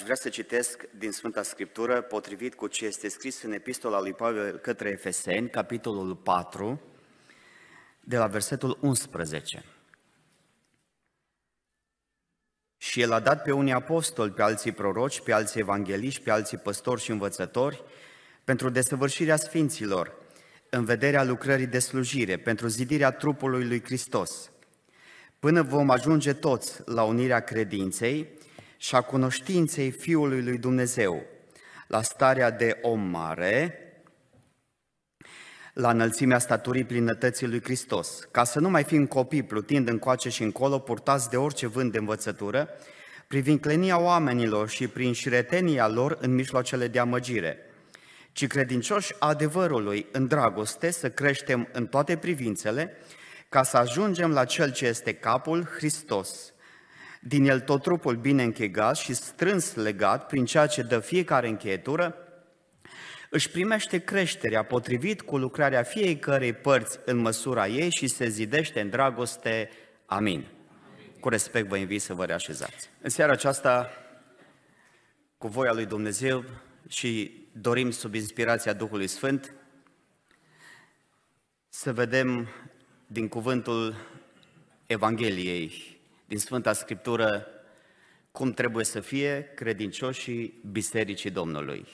aș vrea să citesc din Sfânta Scriptură, potrivit cu ce este scris în epistola lui Pavel către Efeseni, capitolul 4, de la versetul 11. Și el a dat pe unii apostoli, pe alții proroci, pe alții evangeliști, pe alții păstori și învățători, pentru desăvârșirea sfinților, în vederea lucrării de slujire, pentru zidirea trupului lui Hristos, până vom ajunge toți la unirea credinței și a cunoștinței Fiului lui Dumnezeu, la starea de om mare, la înălțimea staturii plinătății lui Hristos, ca să nu mai fim copii plutind încoace și încolo, purtați de orice vânt de învățătură, prin clenia oamenilor și prin șiretenia lor în mijloacele de amăgire, ci credincioși adevărului în dragoste să creștem în toate privințele, ca să ajungem la Cel ce este capul, Hristos, din el tot trupul bine închegat și strâns legat prin ceea ce dă fiecare încheietură, își primește creșterea potrivit cu lucrarea fiecărei părți în măsura ei și se zidește în dragoste. Amin. Cu respect vă invit să vă reașezați. În seara aceasta, cu voia lui Dumnezeu și dorim sub inspirația Duhului Sfânt să vedem din cuvântul Evangheliei din Sfânta Scriptură cum trebuie să fie credincioșii Bisericii Domnului.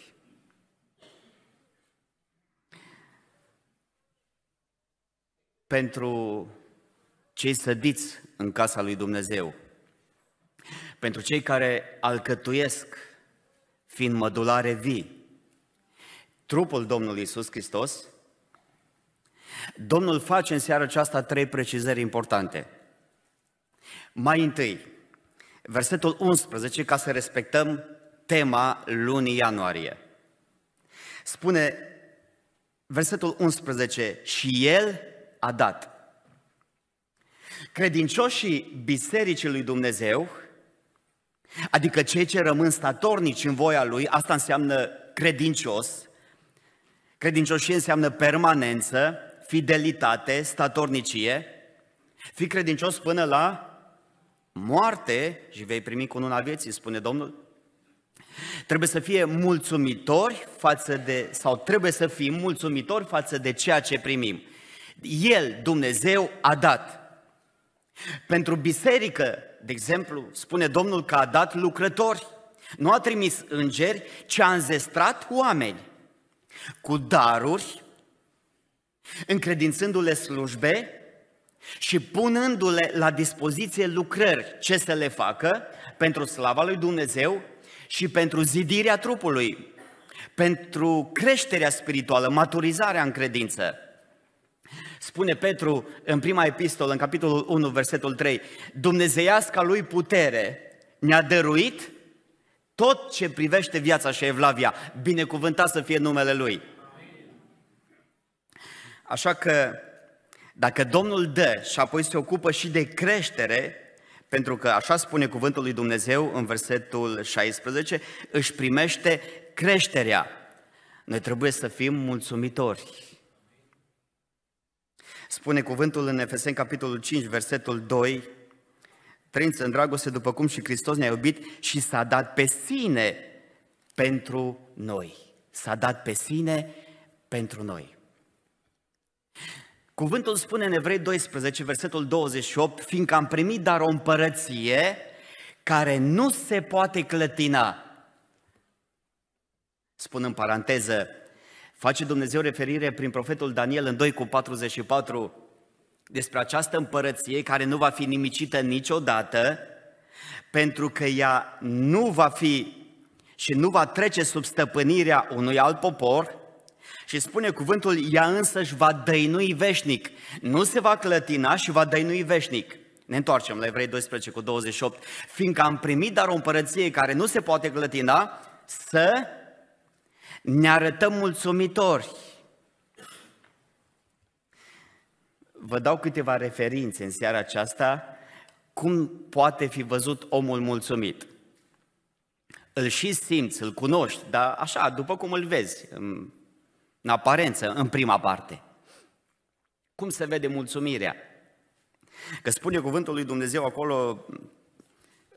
Pentru cei sădiți în casa lui Dumnezeu, pentru cei care alcătuiesc, fiind mădulare vii, trupul Domnului Isus Hristos, Domnul face în seara aceasta trei precizări importante – mai întâi, versetul 11, ca să respectăm tema lunii ianuarie. Spune versetul 11, și El a dat. Credincioșii Bisericii lui Dumnezeu, adică cei ce rămân statornici în voia Lui, asta înseamnă credincios, credincioșie înseamnă permanență, fidelitate, statornicie, fi credincios până la moarte și vei primi cununa vieții, spune Domnul. Trebuie să fie mulțumitori față de, sau trebuie să fim mulțumitori față de ceea ce primim. El, Dumnezeu, a dat. Pentru biserică, de exemplu, spune Domnul că a dat lucrători. Nu a trimis îngeri, ci a înzestrat oameni cu daruri, încredințându-le slujbe și punându-le la dispoziție lucrări ce să le facă pentru slava lui Dumnezeu și pentru zidirea trupului, pentru creșterea spirituală, maturizarea în credință. Spune Petru în prima epistolă, în capitolul 1, versetul 3, Dumnezeiasca lui putere ne-a dăruit tot ce privește viața și evlavia, binecuvântat să fie numele Lui. Așa că dacă Domnul dă și apoi se ocupă și de creștere, pentru că așa spune cuvântul lui Dumnezeu în versetul 16, își primește creșterea. Noi trebuie să fim mulțumitori. Spune cuvântul în Efeseni capitolul 5, versetul 2, trăiți în dragoste după cum și Hristos ne-a iubit și s-a dat pe sine pentru noi. S-a dat pe sine pentru noi. Cuvântul spune în Evrei 12, versetul 28, fiindcă am primit dar o împărăție care nu se poate clătina. Spun în paranteză, face Dumnezeu referire prin profetul Daniel în 2 cu 44 despre această împărăție care nu va fi nimicită niciodată, pentru că ea nu va fi și nu va trece sub stăpânirea unui alt popor, și spune cuvântul, ea însă își va dăinui veșnic, nu se va clătina și va dăinui veșnic. Ne întoarcem la Evrei 12 cu 28, fiindcă am primit dar o împărăție care nu se poate clătina, să ne arătăm mulțumitori. Vă dau câteva referințe în seara aceasta cum poate fi văzut omul mulțumit. Îl și simți, îl cunoști, dar așa, după cum îl vezi, în aparență, în prima parte. Cum se vede mulțumirea? Că spune cuvântul lui Dumnezeu acolo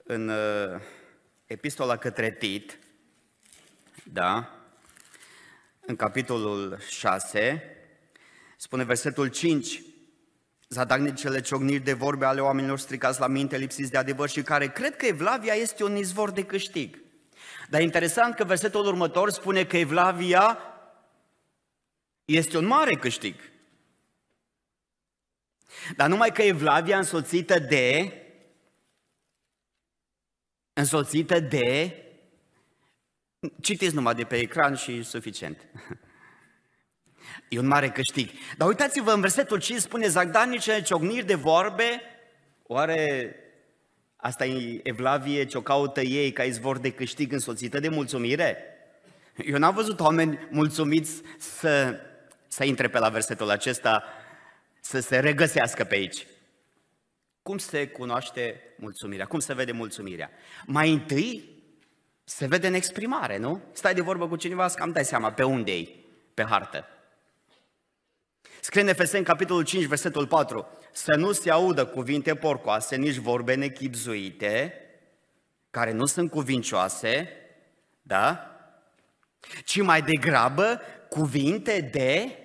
în uh, epistola către Tit, da? În capitolul 6, spune versetul 5, cele ciogniri de vorbe ale oamenilor stricați la minte, lipsiți de adevăr și care cred că Evlavia este un izvor de câștig. Dar e interesant că versetul următor spune că Evlavia este un mare câștig. Dar numai că Evlavia însoțită de însoțită de citiți numai de pe ecran și e suficient. E un mare câștig. Dar uitați-vă, în versetul 5 spune Zagdarnice ciocniri de vorbe, oare asta e evlavie ce o caută ei ca izvor de câștig însoțită de mulțumire? Eu n-am văzut oameni mulțumiți să să intre pe la versetul acesta, să se regăsească pe aici. Cum se cunoaște mulțumirea? Cum se vede mulțumirea? Mai întâi se vede în exprimare, nu? Stai de vorbă cu cineva, cam dai seama pe unde e pe hartă. Scrie în Efeseni, capitolul 5, versetul 4, să nu se audă cuvinte porcoase, nici vorbe nechipzuite, care nu sunt cuvincioase, da? Ci mai degrabă cuvinte de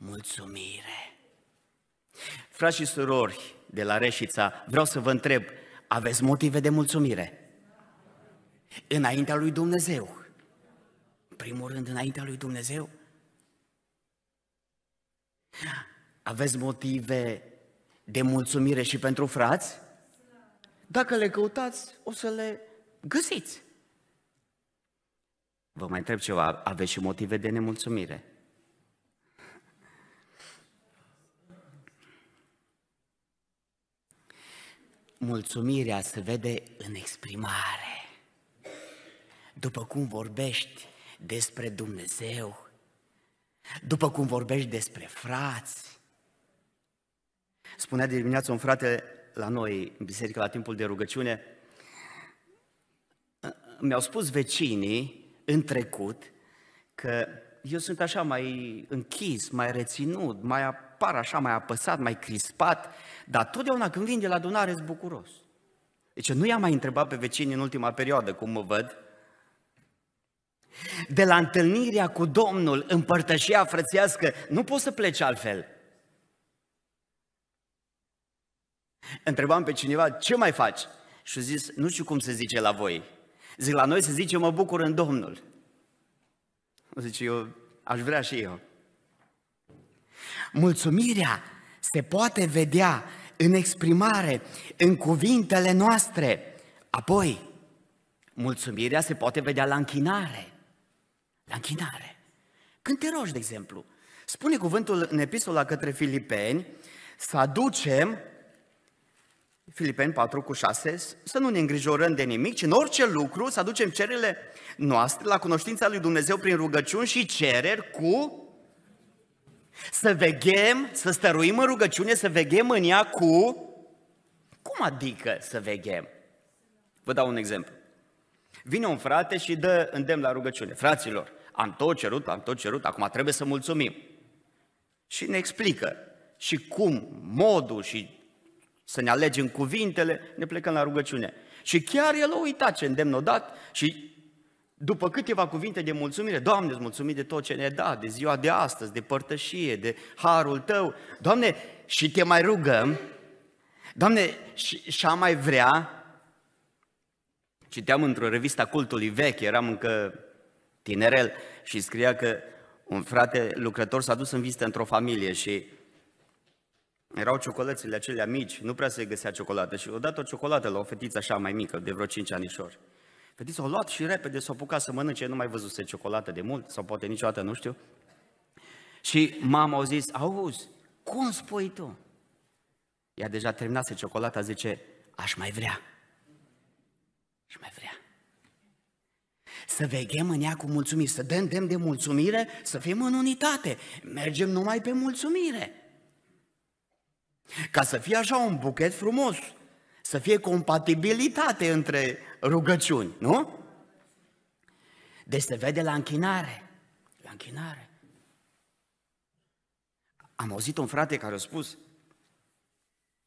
mulțumire. Frați și surori de la Reșița, vreau să vă întreb, aveți motive de mulțumire? Înaintea lui Dumnezeu. În primul rând, înaintea lui Dumnezeu. Aveți motive de mulțumire și pentru frați? Dacă le căutați, o să le găsiți. Vă mai întreb ceva, aveți și motive de nemulțumire? mulțumirea se vede în exprimare. După cum vorbești despre Dumnezeu, după cum vorbești despre frați. Spunea de dimineață un frate la noi, în biserică, la timpul de rugăciune, mi-au spus vecinii în trecut că eu sunt așa mai închis, mai reținut, mai Par așa mai apăsat, mai crispat, dar totdeauna când vin de la adunare sunt bucuros. Deci nu i-am mai întrebat pe vecini în ultima perioadă cum mă văd. De la întâlnirea cu Domnul, împărtășia frățească, nu poți să pleci altfel. Întrebam pe cineva, ce mai faci? Și a zis, nu știu cum se zice la voi. Zic, la noi se zice, mă bucur în Domnul. Zice, eu aș vrea și eu. Mulțumirea se poate vedea în exprimare, în cuvintele noastre. Apoi, mulțumirea se poate vedea la închinare. La închinare. Când te rogi, de exemplu, spune cuvântul în epistola către filipeni, să aducem, Filipeni 4 cu 6, să nu ne îngrijorăm de nimic, ci în orice lucru să aducem cererile noastre la cunoștința lui Dumnezeu prin rugăciuni și cereri cu să veghem, să stăruim în rugăciune, să veghem în ea cu... Cum adică să veghem? Vă dau un exemplu. Vine un frate și dă îndemn la rugăciune. Fraților, am tot cerut, am tot cerut, acum trebuie să mulțumim. Și ne explică și cum, modul și să ne alegem cuvintele, ne plecăm la rugăciune. Și chiar el a uitat ce îndemn o dat și după câteva cuvinte de mulțumire, Doamne, îți mulțumim de tot ce ne-ai dat, de ziua de astăzi, de părtășie, de harul Tău, Doamne, și te mai rugăm, Doamne, și, și am mai vrea, citeam într-o revistă cultului vechi, eram încă tinerel și scria că un frate lucrător s-a dus în vizită într-o familie și erau ciocolățile acelea mici, nu prea se găsea ciocolată și odată o ciocolată la o fetiță așa mai mică, de vreo 5 anișori. Fetița păi, a luat și repede s-a apucat să mănânce, nu mai văzuse ciocolată de mult, sau poate niciodată, nu știu. Și mama a zis, auzi, cum spui tu? Ea deja terminase ciocolata, zice, aș mai vrea. Și mai vrea. Să veghem în ea cu mulțumire, să dăm demn de mulțumire, să fim în unitate. Mergem numai pe mulțumire. Ca să fie așa un buchet frumos, să fie compatibilitate între rugăciuni, nu? Deci se vede la închinare. La închinare. Am auzit un frate care a spus,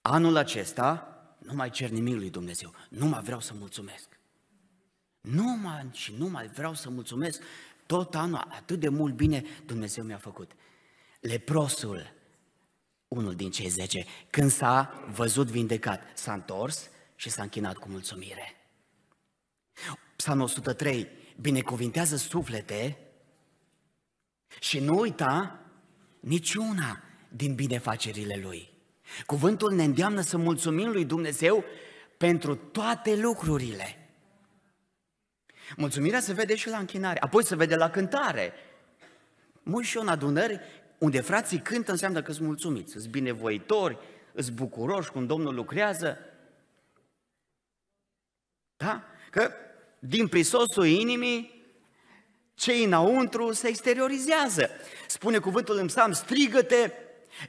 anul acesta nu mai cer nimic lui Dumnezeu, nu mai vreau să mulțumesc. Nu mai și nu mai vreau să mulțumesc tot anul, atât de mult bine Dumnezeu mi-a făcut. Leprosul unul din cei zece, când s-a văzut vindecat, s-a întors și s-a închinat cu mulțumire. Psalmul 103, binecuvintează suflete și nu uita niciuna din binefacerile Lui. Cuvântul ne îndeamnă să mulțumim Lui Dumnezeu pentru toate lucrurile. Mulțumirea se vede și la închinare, apoi se vede la cântare. Mulți și în adunări unde frații cântă înseamnă că sunt mulțumiți, sunt binevoitori, sunt bucuroși când Domnul lucrează. Da? Că din prisosul inimii, cei înăuntru se exteriorizează. Spune cuvântul în psalm, strigăte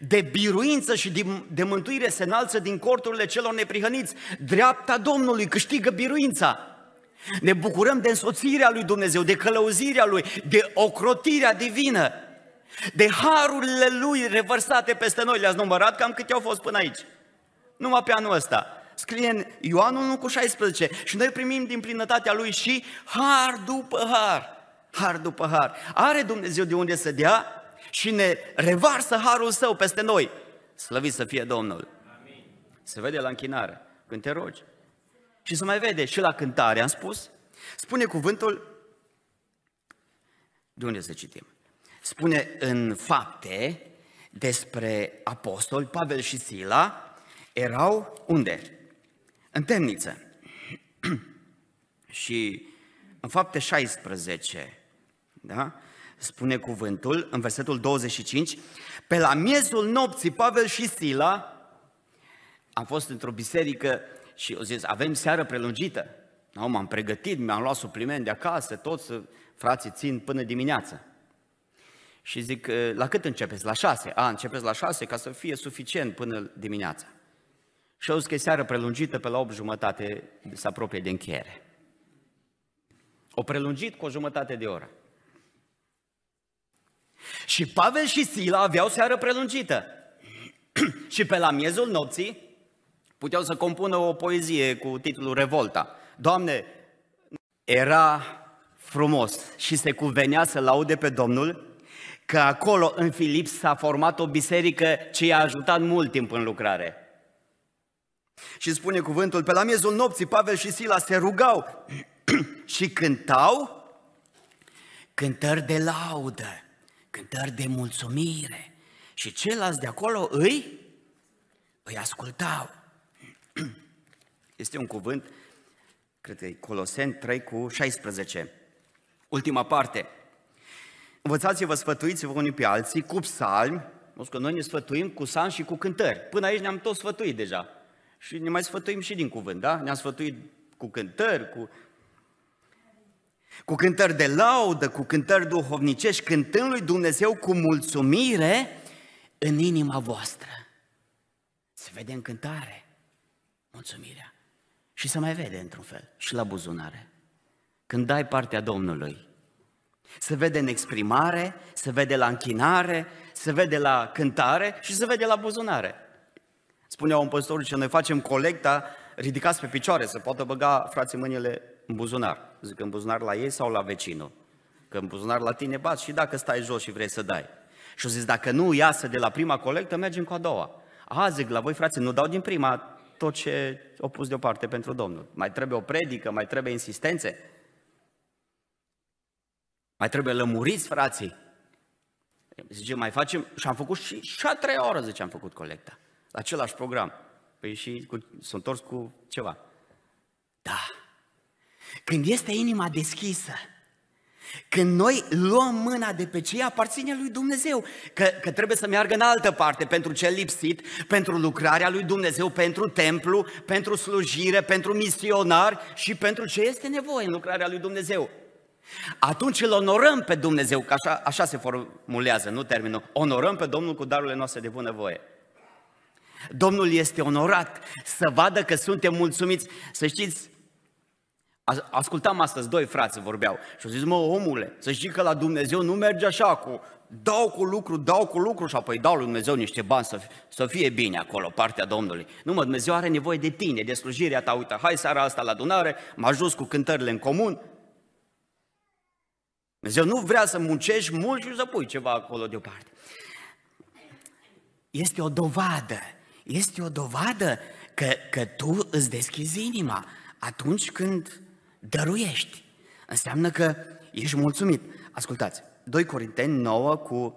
de biruință și de mântuire se înalță din corturile celor neprihăniți. Dreapta Domnului câștigă biruința. Ne bucurăm de însoțirea lui Dumnezeu, de călăuzirea lui, de ocrotirea divină de harurile Lui revărsate peste noi. Le-ați numărat cam câte au fost până aici. Numai pe anul ăsta. Scrie în Ioan 1 cu 16 și noi primim din plinătatea Lui și har după har. Har după har. Are Dumnezeu de unde să dea și ne revarsă harul Său peste noi. Slăvit să fie Domnul. Amin. Se vede la închinare când te rogi. Și se mai vede și la cântare, am spus. Spune cuvântul, de unde să citim? spune în fapte despre apostoli, Pavel și Sila erau unde? În temniță. și în fapte 16, da? spune cuvântul, în versetul 25, pe la miezul nopții Pavel și Sila, am fost într-o biserică și au zis, avem seară prelungită. No, m-am pregătit, mi-am luat supliment de acasă, toți frații țin până dimineață. Și zic, la cât începeți? La șase. A, începeți la șase ca să fie suficient până dimineața. Și zis că e seară prelungită pe la 8 jumătate se apropie de încheiere. O prelungit cu o jumătate de oră. Și Pavel și Sila aveau seară prelungită. și pe la miezul nopții puteau să compună o poezie cu titlul Revolta. Doamne, era frumos și se cuvenea să laude pe Domnul că acolo în Filip s-a format o biserică ce i-a ajutat mult timp în lucrare. Și spune cuvântul, pe la miezul nopții Pavel și Sila se rugau și cântau cântări de laudă, cântări de mulțumire. Și ceilalți de acolo îi, îi ascultau. Este un cuvânt, cred că e Colosen 3 cu 16. Ultima parte, Învățați-vă, sfătuiți-vă unii pe alții cu psalmi, nu că noi ne sfătuim cu psalmi și cu cântări. Până aici ne-am tot sfătuit deja. Și ne mai sfătuim și din cuvânt, da? Ne-am sfătuit cu cântări, cu... Cu cântări de laudă, cu cântări duhovnicești, cântând lui Dumnezeu cu mulțumire în inima voastră. Se vede în cântare mulțumirea. Și se mai vede într-un fel și la buzunare. Când dai partea Domnului, se vede în exprimare, se vede la închinare, se vede la cântare și se vede la buzunare. Spunea un păstor, ce noi facem colecta, ridicați pe picioare, să poată băga frații mâinile în buzunar. Zic, în buzunar la ei sau la vecinul? Că în buzunar la tine bați și dacă stai jos și vrei să dai. Și o zis, dacă nu iasă de la prima colectă, mergem cu a doua. A, zic, la voi, frații, nu dau din prima tot ce o pus deoparte pentru Domnul. Mai trebuie o predică, mai trebuie insistențe. Mai trebuie lămuriți, frații. Zice, mai facem? Și am făcut și, și a treia oră, zice, am făcut colecta. La același program. Păi și cu, sunt întors cu ceva. Da. Când este inima deschisă, când noi luăm mâna de pe cei aparține lui Dumnezeu, că, că trebuie să meargă în altă parte, pentru ce lipsit, pentru lucrarea lui Dumnezeu, pentru templu, pentru slujire, pentru misionari și pentru ce este nevoie în lucrarea lui Dumnezeu. Atunci îl onorăm pe Dumnezeu, că așa, așa se formulează, nu terminul. Onorăm pe Domnul cu darurile noastre de bunăvoie. Domnul este onorat să vadă că suntem mulțumiți. Să știți, ascultam astăzi, doi frați vorbeau și au zis, mă, omule, să știi că la Dumnezeu nu merge așa cu dau cu lucru, dau cu lucru și apoi dau lui Dumnezeu niște bani să, să fie bine acolo, partea Domnului. Nu mă, Dumnezeu are nevoie de tine, de slujirea ta, uite, hai seara asta la adunare, m-a ajuns cu cântările în comun, Dumnezeu nu vrea să muncești mult și să pui ceva acolo deoparte. Este o dovadă, este o dovadă că, că tu îți deschizi inima atunci când dăruiești. Înseamnă că ești mulțumit. Ascultați, 2 Corinteni 9 cu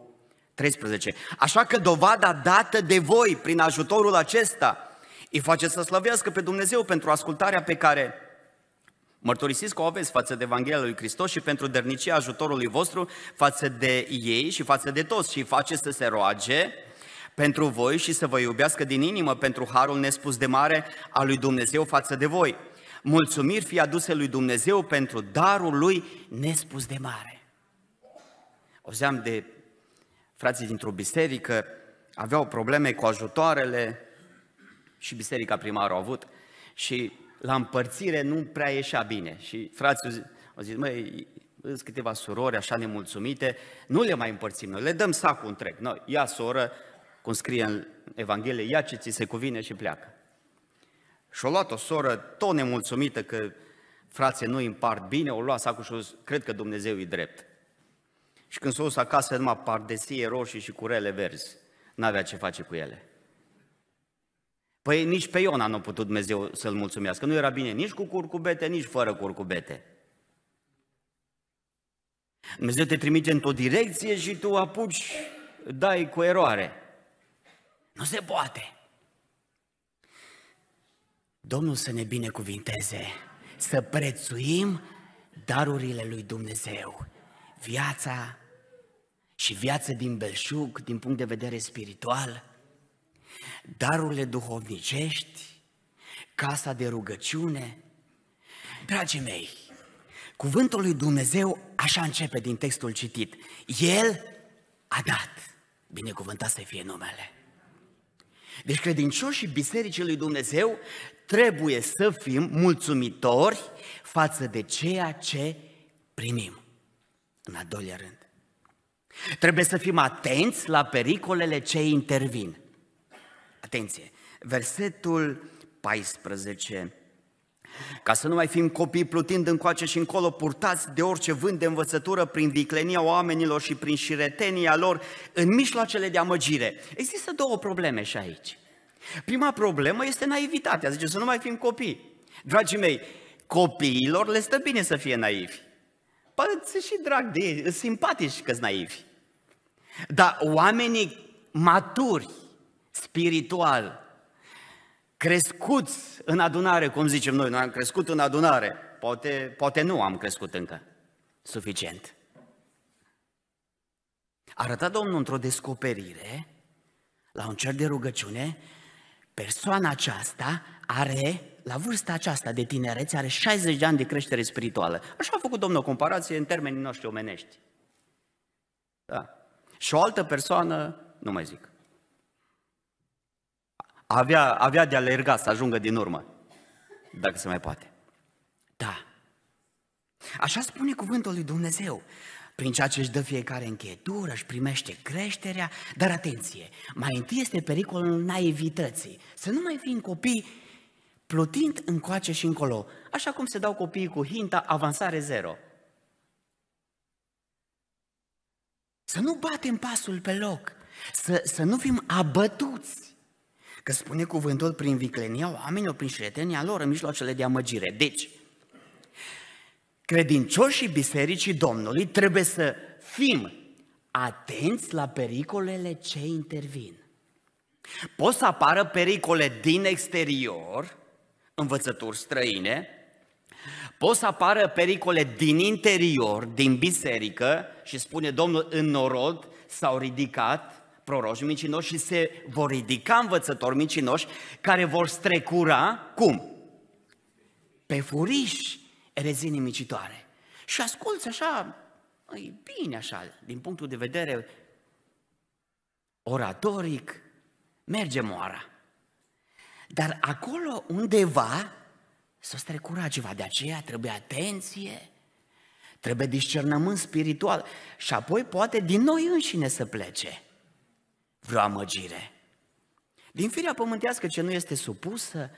13. Așa că dovada dată de voi prin ajutorul acesta îi face să slăvească pe Dumnezeu pentru ascultarea pe care Mărturisiți că o aveți față de Evanghelia lui Hristos și pentru dărnicia ajutorului vostru față de ei și față de toți și face să se roage pentru voi și să vă iubească din inimă pentru harul nespus de mare al lui Dumnezeu față de voi. Mulțumiri fi aduse lui Dumnezeu pentru darul lui nespus de mare. O zeam de frații dintr-o biserică, aveau probleme cu ajutoarele și biserica primară a avut și la împărțire nu prea ieșea bine. Și frații au zis, măi, sunt câteva surori așa nemulțumite, nu le mai împărțim noi, le dăm sacul întreg. Noi, ia soră, cum scrie în Evanghelie, ia ce ți se cuvine și pleacă. Și o luat o soră tot nemulțumită că frații nu îi împart bine, o luat sacul și zis, cred că Dumnezeu e drept. Și când s-a dus acasă, numai pardesie roșii și curele verzi. N-avea ce face cu ele. Păi nici pe Iona nu a putut Dumnezeu să-l mulțumească. Nu era bine nici cu curcubete, nici fără curcubete. Dumnezeu te trimite într-o direcție și tu apuci, dai cu eroare. Nu se poate. Domnul să ne binecuvinteze, să prețuim darurile lui Dumnezeu, viața și viața din belșug, din punct de vedere spiritual, darurile duhovnicești, casa de rugăciune. Dragii mei, cuvântul lui Dumnezeu așa începe din textul citit. El a dat. Binecuvântat să fie numele. Deci credincioșii Bisericii lui Dumnezeu trebuie să fim mulțumitori față de ceea ce primim. În al doilea rând. Trebuie să fim atenți la pericolele ce intervin. Atenție! Versetul 14. Ca să nu mai fim copii plutind încoace și încolo, purtați de orice vânt de învățătură prin viclenia oamenilor și prin șiretenia lor în mijloacele de amăgire. Există două probleme și aici. Prima problemă este naivitatea, zice să nu mai fim copii. Dragii mei, copiilor le stă bine să fie naivi. Păi sunt și drag de ei, simpatici că naivi. Dar oamenii maturi, spiritual, crescuți în adunare, cum zicem noi, noi am crescut în adunare, poate, poate nu am crescut încă suficient. Arăta Domnul într-o descoperire, la un cer de rugăciune, persoana aceasta are, la vârsta aceasta de tinerețe, are 60 de ani de creștere spirituală. Așa a făcut Domnul o comparație în termenii noștri omenești. Da. Și o altă persoană, nu mai zic. Avea, avea de alergat să ajungă din urmă, dacă se mai poate. Da. Așa spune cuvântul lui Dumnezeu. Prin ceea ce își dă fiecare încheietură, își primește creșterea, dar atenție, mai întâi este pericolul naivității. Să nu mai fim copii plutind încoace și încolo, așa cum se dau copiii cu hinta avansare zero. Să nu batem pasul pe loc, să, să nu fim abătuți Că spune cuvântul prin viclenia oamenilor, prin șretenia lor, în mijloacele de amăgire. Deci, credincioșii Bisericii Domnului trebuie să fim atenți la pericolele ce intervin. Pot să apară pericole din exterior, învățături străine, pot să apară pericole din interior, din biserică, și spune Domnul, în norod s-au ridicat proroși mincinoși și se vor ridica învățători mincinoși care vor strecura, cum? Pe furiș erezii nimicitoare. Și asculți așa, e bine așa, din punctul de vedere oratoric, merge moara. Dar acolo undeva s-o strecura ceva, de aceea trebuie atenție, trebuie discernământ spiritual și apoi poate din noi înșine să plece vreo amăgire. Din firea pământească ce nu este supusă,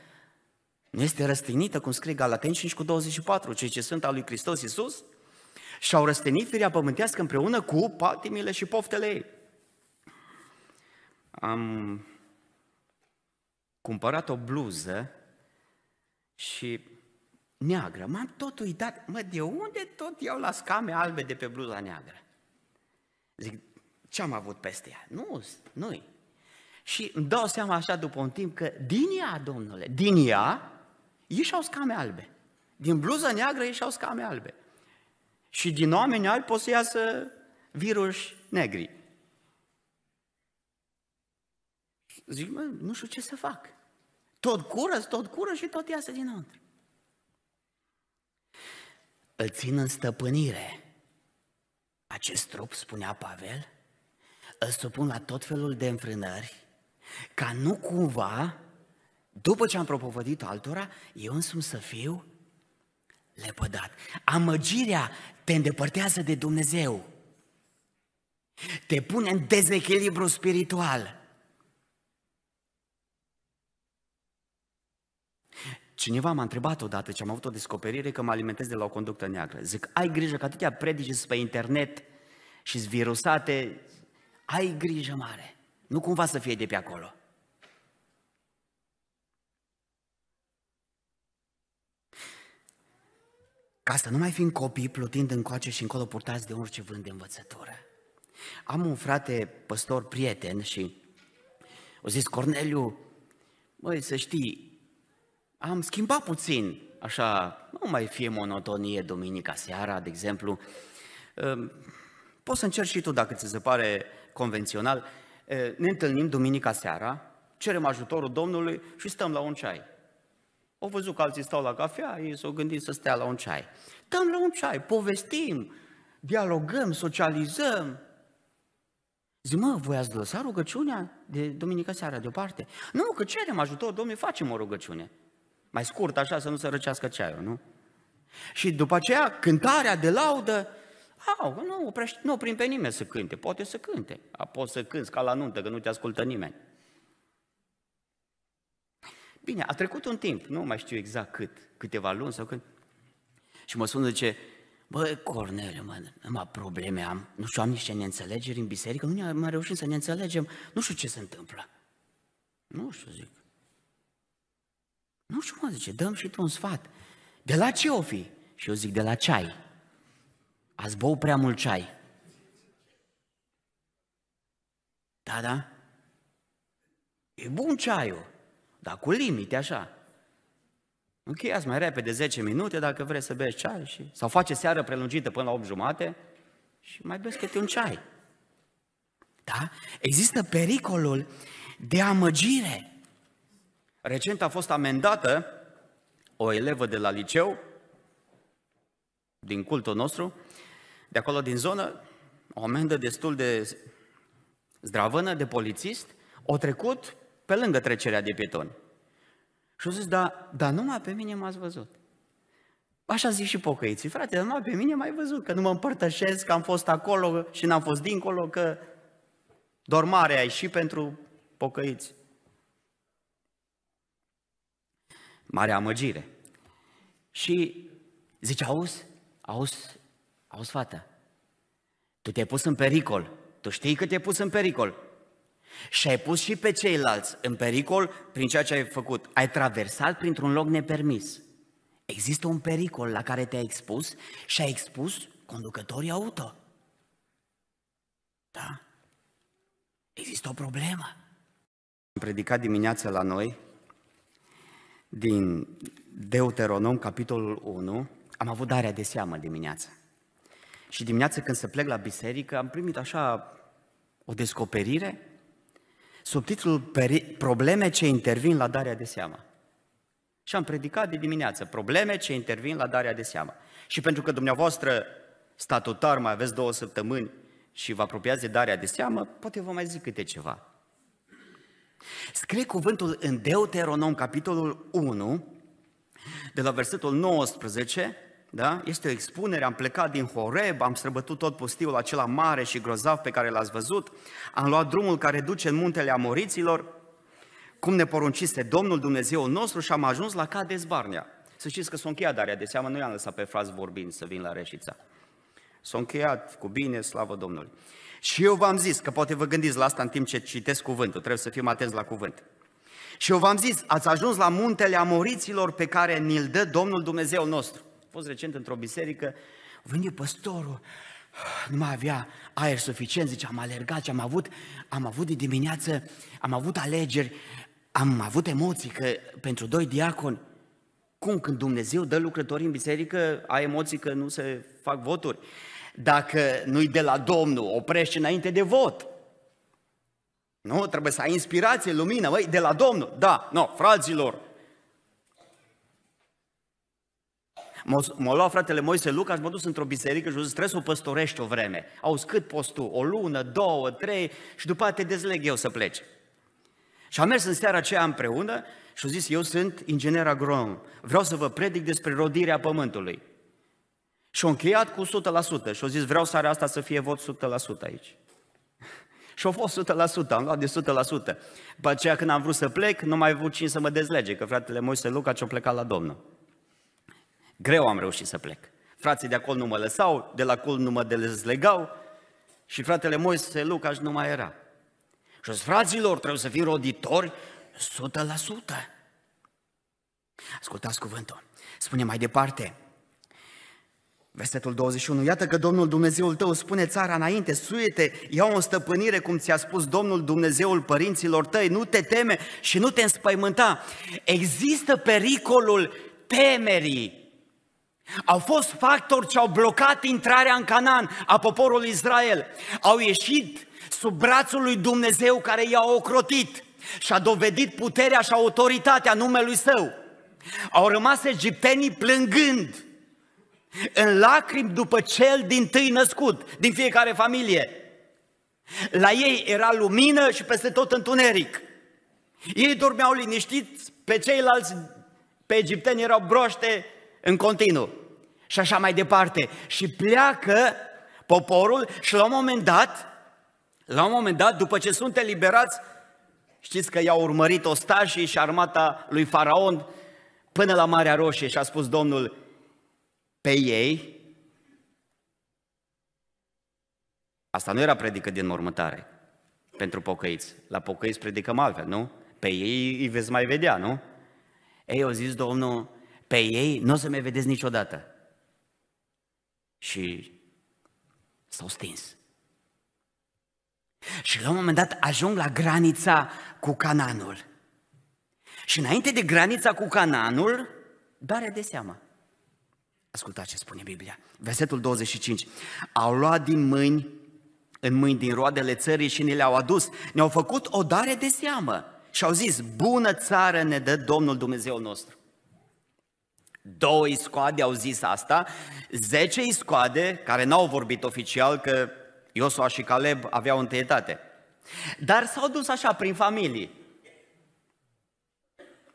nu este răstignită, cum scrie Galaten 5 cu 24, cei ce sunt al lui Hristos Iisus, și-au răstinit firea pământească împreună cu patimile și poftele ei. Am cumpărat o bluză și neagră. M-am tot uitat, mă, de unde tot iau la scame albe de pe bluza neagră? Zic, ce am avut peste ea? Nu, noi. Și îmi dau seama așa după un timp că din ea, domnule, din ea, ieșeau scame albe. Din bluză neagră ieșeau scame albe. Și din oameni albi pot să iasă viruși negri. Zic, mă, nu știu ce să fac. Tot curăț, tot curăț și tot iasă dinăuntru. Îl țin în stăpânire. Acest trup, spunea Pavel, îl supun la tot felul de înfrânări, ca nu cumva, după ce am propovădit altora, eu însumi să fiu lepădat. Amăgirea te îndepărtează de Dumnezeu. Te pune în dezechilibru spiritual. Cineva m-a întrebat odată ce am avut o descoperire că mă alimentez de la o conductă neagră. Zic, ai grijă că atâtea predici pe internet și virusate ai grijă mare, nu cumva să fie de pe acolo. Ca să nu mai fim copii plutind încoace și încolo purtați de orice vânt de învățătură. Am un frate păstor prieten și o zis, Corneliu, măi, să știi, am schimbat puțin, așa, nu mai fie monotonie duminica seara, de exemplu. Ehm, poți să încerci și tu dacă ți se pare convențional, ne întâlnim duminica seara, cerem ajutorul Domnului și stăm la un ceai. Au văzut că alții stau la cafea, ei s-au gândit să stea la un ceai. Stăm la un ceai, povestim, dialogăm, socializăm. Zic, mă, voi ați lăsat rugăciunea de duminica seara deoparte? Nu, că cerem ajutor, Domnule, facem o rugăciune. Mai scurt, așa, să nu se răcească ceaiul, nu? Și după aceea, cântarea de laudă, au, nu, oprești, nu oprim pe nimeni să cânte, poate să cânte. A, poți să cânți ca la nuntă, că nu te ascultă nimeni. Bine, a trecut un timp, nu mai știu exact cât, câteva luni sau când. Și mă sună, zice, bă, Cornel, mă, mă, probleme am, nu știu, am niște neînțelegeri în biserică, nu ne-am reușit să ne înțelegem, nu știu ce se întâmplă. Nu știu, zic. Nu știu, mă, zice, dăm și tu un sfat. De la ce o fi? Și eu zic, de la ceai. Ați băut prea mult ceai. Da, da? E bun ceaiul, dar cu limite, așa. Încheiați mai repede 10 minute dacă vreți să beți ceai și... sau face seară prelungită până la 8 jumate și mai beți câte un ceai. Da? Există pericolul de amăgire. Recent a fost amendată o elevă de la liceu, din cultul nostru, de acolo din zonă, o amendă destul de zdravână, de polițist, o trecut pe lângă trecerea de pietoni. Și au zis, da, dar numai pe mine m-ați văzut. Așa zic și pocăiții, frate, dar numai pe mine m-ai văzut, că nu mă împărtășesc, că am fost acolo și n-am fost dincolo, că dormarea e și pentru pocăiți. Mare amăgire. Și zice, auzi, auzi, Auzi, fată, tu te-ai pus în pericol, tu știi că te-ai pus în pericol. Și ai pus și pe ceilalți în pericol prin ceea ce ai făcut. Ai traversat printr-un loc nepermis. Există un pericol la care te-ai expus și ai expus conducătorii auto. Da? Există o problemă. Am predicat dimineața la noi din Deuteronom, capitolul 1. Am avut darea de seamă dimineața. Și dimineața când se plec la biserică, am primit așa o descoperire subtitlul Probleme ce intervin la darea de seamă. Și am predicat de dimineață, probleme ce intervin la darea de seamă. Și pentru că dumneavoastră statutar mai aveți două săptămâni și vă apropiați de darea de seamă, poate vă mai zic câte ceva. Scrie cuvântul în Deuteronom, capitolul 1, de la versetul 19, da? este o expunere, am plecat din Horeb, am străbătut tot pustiul acela mare și grozav pe care l-ați văzut, am luat drumul care duce în muntele Amoriților, cum ne poruncise Domnul Dumnezeu nostru și am ajuns la Cades Barnea. Să știți că s-a încheiat darea de seamă, nu i-am lăsat pe fraz vorbind să vin la Reșița. S-a încheiat cu bine, slavă Domnului. Și eu v-am zis, că poate vă gândiți la asta în timp ce citesc cuvântul, trebuie să fim atenți la cuvânt. Și eu v-am zis, ați ajuns la muntele amoriților pe care ni-l dă Domnul Dumnezeu nostru fost recent într-o biserică, a venit păstorul, nu mai avea aer suficient, zice, am alergat și am avut, am avut de dimineață, am avut alegeri, am avut emoții, că pentru doi diaconi, cum când Dumnezeu dă lucrători în biserică, ai emoții că nu se fac voturi? Dacă nu-i de la Domnul, oprești înainte de vot. Nu, trebuie să ai inspirație, lumină, băi, de la Domnul. Da, nu, no, fraților, M-a luat fratele Moise Luca și m-a dus într-o biserică și a zis, trebuie să o păstorești o vreme. Au cât poți tu? O lună, două, trei și după aceea te dezleg eu să pleci. Și am mers în seara aceea împreună și au zis, eu sunt inginer agron. vreau să vă predic despre rodirea pământului. Și au încheiat cu 100% și au zis, vreau seara asta să fie vot 100% aici. Și au fost 100%, am luat de 100%. După aceea când am vrut să plec, nu mai avut cine să mă dezlege, că fratele Moise Luca ce-a plecat la Domnul. Greu am reușit să plec. Frații de acolo nu mă lăsau, de la cul nu mă dezlegau și fratele Moise Lucaș nu mai era. Și zis, fraților, trebuie să fim roditori 100%. Ascultați cuvântul. Spune mai departe, Versetul 21. Iată că Domnul Dumnezeul tău spune țara înainte, suiete, ia o stăpânire cum ți-a spus Domnul Dumnezeul părinților tăi, nu te teme și nu te înspăimânta. Există pericolul temerii au fost factori ce au blocat intrarea în Canaan a poporului Israel. Au ieșit sub brațul lui Dumnezeu care i-a ocrotit și a dovedit puterea și autoritatea numelui său. Au rămas egiptenii plângând în lacrimi după cel din tâi născut, din fiecare familie. La ei era lumină și peste tot întuneric. Ei dormeau liniștiți, pe ceilalți, pe egipteni erau broște în continuu și așa mai departe. Și pleacă poporul și la un moment dat, la un moment dat, după ce sunt eliberați, știți că i-au urmărit ostașii și armata lui Faraon până la Marea Roșie și a spus Domnul, pe ei, asta nu era predică din mormântare pentru pocăiți, la pocăiți predicăm altfel, nu? Pe ei îi veți mai vedea, nu? Ei, au zis Domnul, pe ei nu o să mai vedeți niciodată și s-au stins. Și la un moment dat ajung la granița cu Cananul. Și înainte de granița cu Cananul, doar de seamă. Ascultă ce spune Biblia. Versetul 25. Au luat din mâini, în mâini din roadele țării și ni le-au adus. Ne-au făcut o dare de seamă. Și au zis, bună țară ne dă Domnul Dumnezeu nostru. Două iscoade au zis asta, zece iscoade, care n-au vorbit oficial că Iosua și Caleb aveau întâietate. Dar s-au dus așa, prin familii.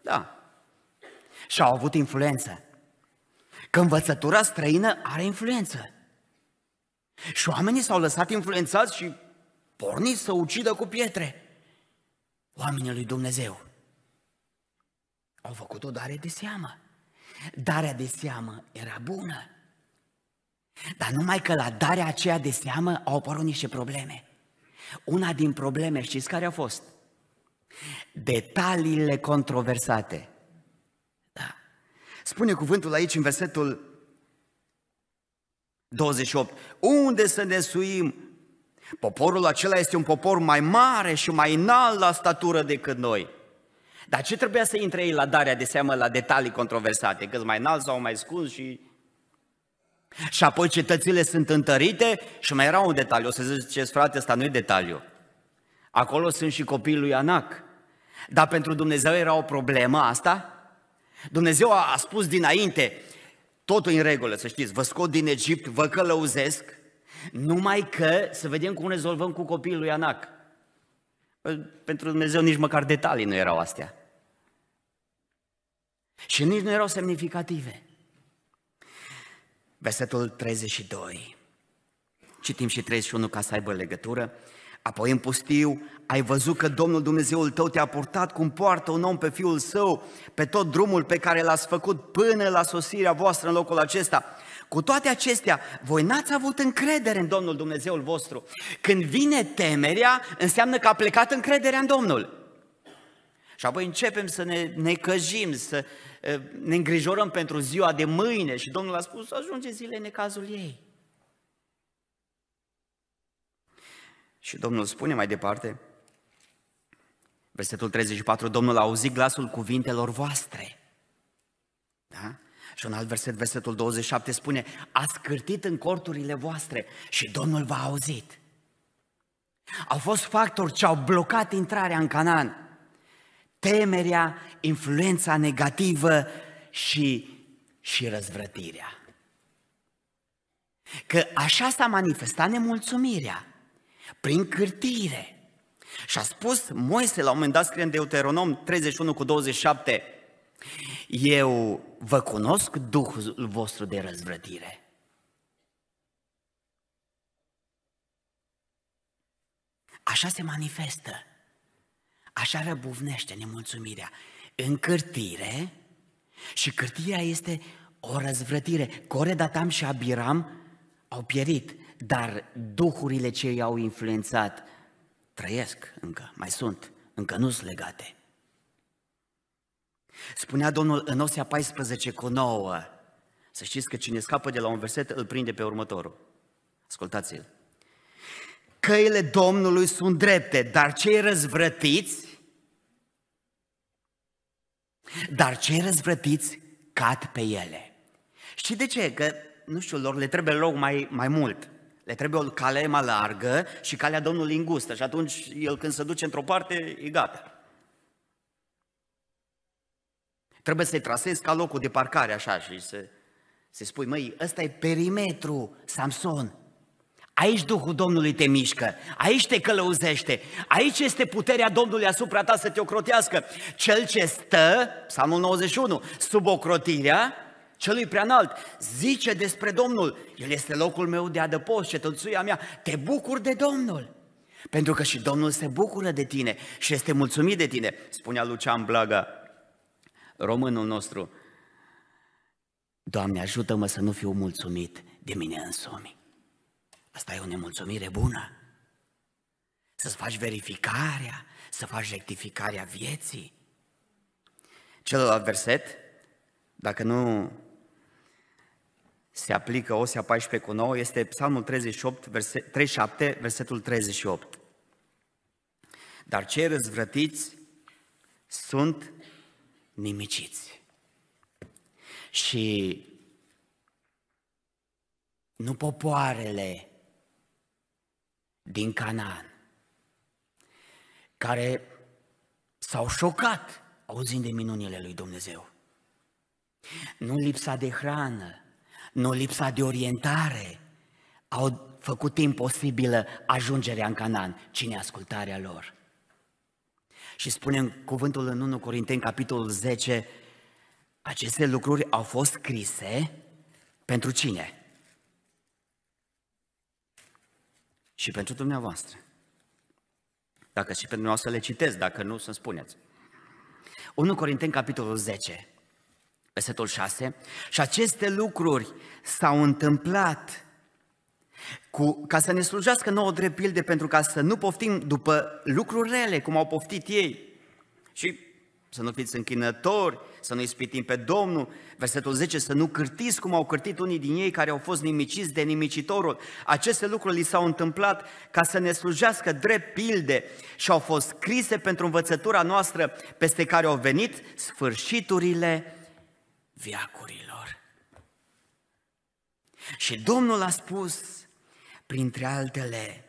Da. Și au avut influență. Că învățătura străină are influență. Și oamenii s-au lăsat influențați și porni să ucidă cu pietre oamenii lui Dumnezeu. Au făcut o dare de seamă. Darea de seamă era bună, dar numai că la darea aceea de seamă au apărut niște probleme. Una din probleme, știți care a fost? Detaliile controversate. Da. Spune cuvântul aici în versetul 28. Unde să ne suim? Poporul acela este un popor mai mare și mai înalt la statură decât noi. Dar ce trebuia să intre ei la darea de seamă la detalii controversate? Că mai înalt sau mai scuns și... Și apoi cetățile sunt întărite și mai era un detaliu. O să ziceți, frate, ăsta nu e detaliu. Acolo sunt și copiii lui Anac. Dar pentru Dumnezeu era o problemă asta? Dumnezeu a, a spus dinainte, totul în regulă, să știți, vă scot din Egipt, vă călăuzesc, numai că să vedem cum rezolvăm cu copiii lui Anac. Păi, pentru Dumnezeu nici măcar detalii nu erau astea. Și nici nu erau semnificative. Versetul 32. Citim și 31 ca să aibă legătură. Apoi în pustiu ai văzut că Domnul Dumnezeul tău te-a purtat cum poartă un om pe fiul său, pe tot drumul pe care l-ați făcut până la sosirea voastră în locul acesta. Cu toate acestea, voi n-ați avut încredere în Domnul Dumnezeul vostru. Când vine temerea, înseamnă că a plecat încrederea în Domnul. Și apoi începem să ne necăjim, să ne îngrijorăm pentru ziua de mâine și Domnul a spus, ajunge zile în cazul ei. Și Domnul spune mai departe, versetul 34, Domnul a auzit glasul cuvintelor voastre. Da? Și un alt verset, versetul 27 spune, a scârtit în corturile voastre și Domnul v-a auzit. Au fost factori ce au blocat intrarea în Canaan. Temerea, influența negativă și, și răzvrătirea. Că așa s-a manifestat nemulțumirea, prin cârtire. Și a spus Moise, la un moment dat scrie în Deuteronom 31 cu 27, eu vă cunosc Duhul vostru de răzvrătire. Așa se manifestă, așa răbuvnește nemulțumirea, în cârtire și cârtirea este o răzvrătire. Core, Datam și Abiram au pierit, dar duhurile ce i-au influențat trăiesc încă, mai sunt, încă nu sunt legate. Spunea Domnul în Osea 14 cu 9, să știți că cine scapă de la un verset îl prinde pe următorul. Ascultați-l. Căile Domnului sunt drepte, dar cei răzvrătiți, dar cei răzvrătiți cad pe ele. Și de ce? Că, nu știu, lor le trebuie loc mai, mai mult. Le trebuie o cale mai largă și calea Domnului îngustă. Și atunci el când se duce într-o parte, e gata. Trebuie să-i trasezi ca locul de parcare așa și să, să spui, măi, ăsta e perimetru, Samson. Aici Duhul Domnului te mișcă, aici te călăuzește, aici este puterea Domnului asupra ta să te ocrotească. Cel ce stă, Psalmul 91, sub ocrotirea celui preanalt, zice despre Domnul, El este locul meu de adăpost, cetățuia mea, te bucur de Domnul. Pentru că și Domnul se bucură de tine și este mulțumit de tine, spunea Lucian Blaga, românul nostru, Doamne, ajută-mă să nu fiu mulțumit de mine însumi. Asta e o nemulțumire bună. Să-ți faci verificarea, să faci rectificarea vieții. Celălalt verset, dacă nu se aplică Osea 14 cu 9, este Psalmul 38, verse, 37, versetul 38. Dar cei răzvrătiți sunt nimiciți. Și nu popoarele din Canaan, care s-au șocat auzind de minunile lui Dumnezeu. Nu lipsa de hrană, nu lipsa de orientare au făcut imposibilă ajungerea în Canaan, cine ascultarea lor. Și spune în cuvântul în 1 Corinteni, capitolul 10, aceste lucruri au fost scrise pentru cine? Și pentru dumneavoastră. Dacă și pentru dumneavoastră le citesc, dacă nu, să spuneți. 1 Corinteni, capitolul 10, versetul 6. Și aceste lucruri s-au întâmplat cu, ca să ne slujească nouă drept pilde pentru ca să nu poftim după lucruri rele, cum au poftit ei. Și să nu fiți închinători, să nu ispitim pe Domnul. Versetul 10, să nu cârtiți cum au cârtit unii din ei care au fost nimiciți de nimicitorul. Aceste lucruri li s-au întâmplat ca să ne slujească drept pilde și au fost scrise pentru învățătura noastră peste care au venit sfârșiturile viacurilor. Și Domnul a spus, printre altele.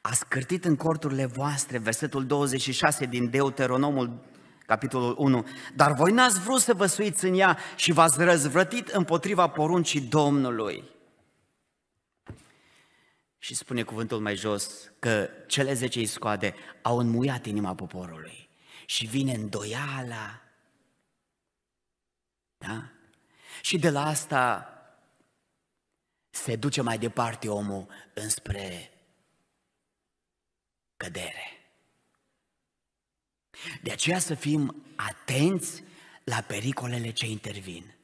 A scârtit în corturile voastre versetul 26 din Deuteronomul capitolul 1. Dar voi n-ați vrut să vă suiți în ea și v-ați răzvrătit împotriva poruncii Domnului. Și spune cuvântul mai jos că cele zece îi scoade au înmuiat inima poporului și vine îndoiala. Da? Și de la asta se duce mai departe omul înspre cădere. De aceea să fim atenți la pericolele ce intervin.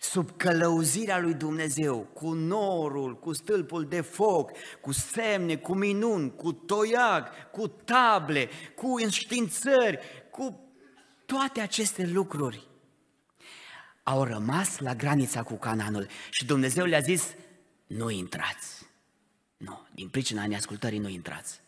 Sub călăuzirea lui Dumnezeu, cu norul, cu stâlpul de foc, cu semne, cu minuni, cu toiac, cu table, cu înștiințări, cu toate aceste lucruri, au rămas la granița cu Cananul și Dumnezeu le-a zis, nu intrați. Nu, din pricina neascultării nu intrați.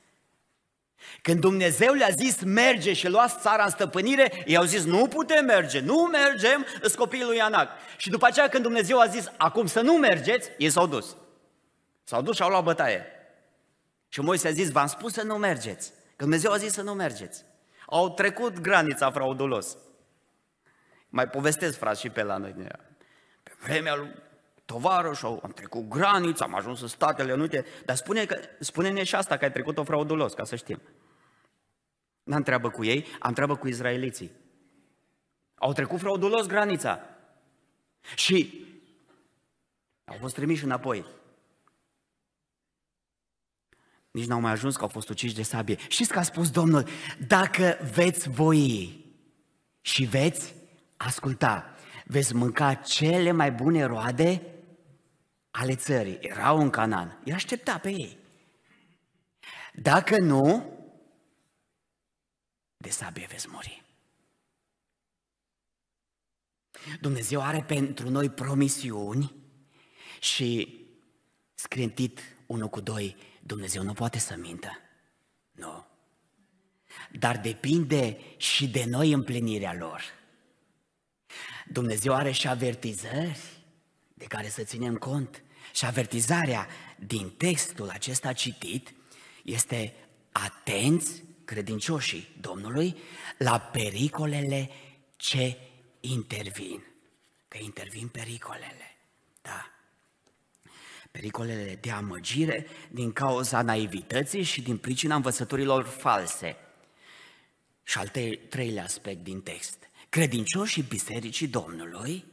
Când Dumnezeu le-a zis merge și luați țara în stăpânire, ei au zis nu putem merge, nu mergem, sunt copiii lui Anac. Și după aceea când Dumnezeu a zis acum să nu mergeți, ei s-au dus. S-au dus și au luat bătaie. Și Moise a zis, v-am spus să nu mergeți. Că Dumnezeu a zis să nu mergeți. Au trecut granița fraudulos. Mai povestesc, frate, și pe la noi. Pe vremea lui tovarășul, am trecut granița, am ajuns în Statele Unite, dar spune că, spune-ne și asta că ai trecut-o fraudulos, ca să știm. N-am treabă cu ei, am treabă cu izraeliții. Au trecut fraudulos granița. Și au fost trimiși înapoi. Nici n-au mai ajuns că au fost uciși de sabie. Știți că a spus Domnul, dacă veți voi și veți asculta, veți mânca cele mai bune roade ale țării. Erau în Canaan, îi aștepta pe ei. Dacă nu, de sabie veți muri. Dumnezeu are pentru noi promisiuni și scrintit unul cu doi, Dumnezeu nu poate să mintă. Nu. Dar depinde și de noi împlinirea lor. Dumnezeu are și avertizări de care să ținem cont. Și avertizarea din textul acesta citit este atenți credincioșii Domnului la pericolele ce intervin. Că intervin pericolele, da. Pericolele de amăgire din cauza naivității și din pricina învățăturilor false. Și al treilea aspect din text – credincioșii Bisericii Domnului,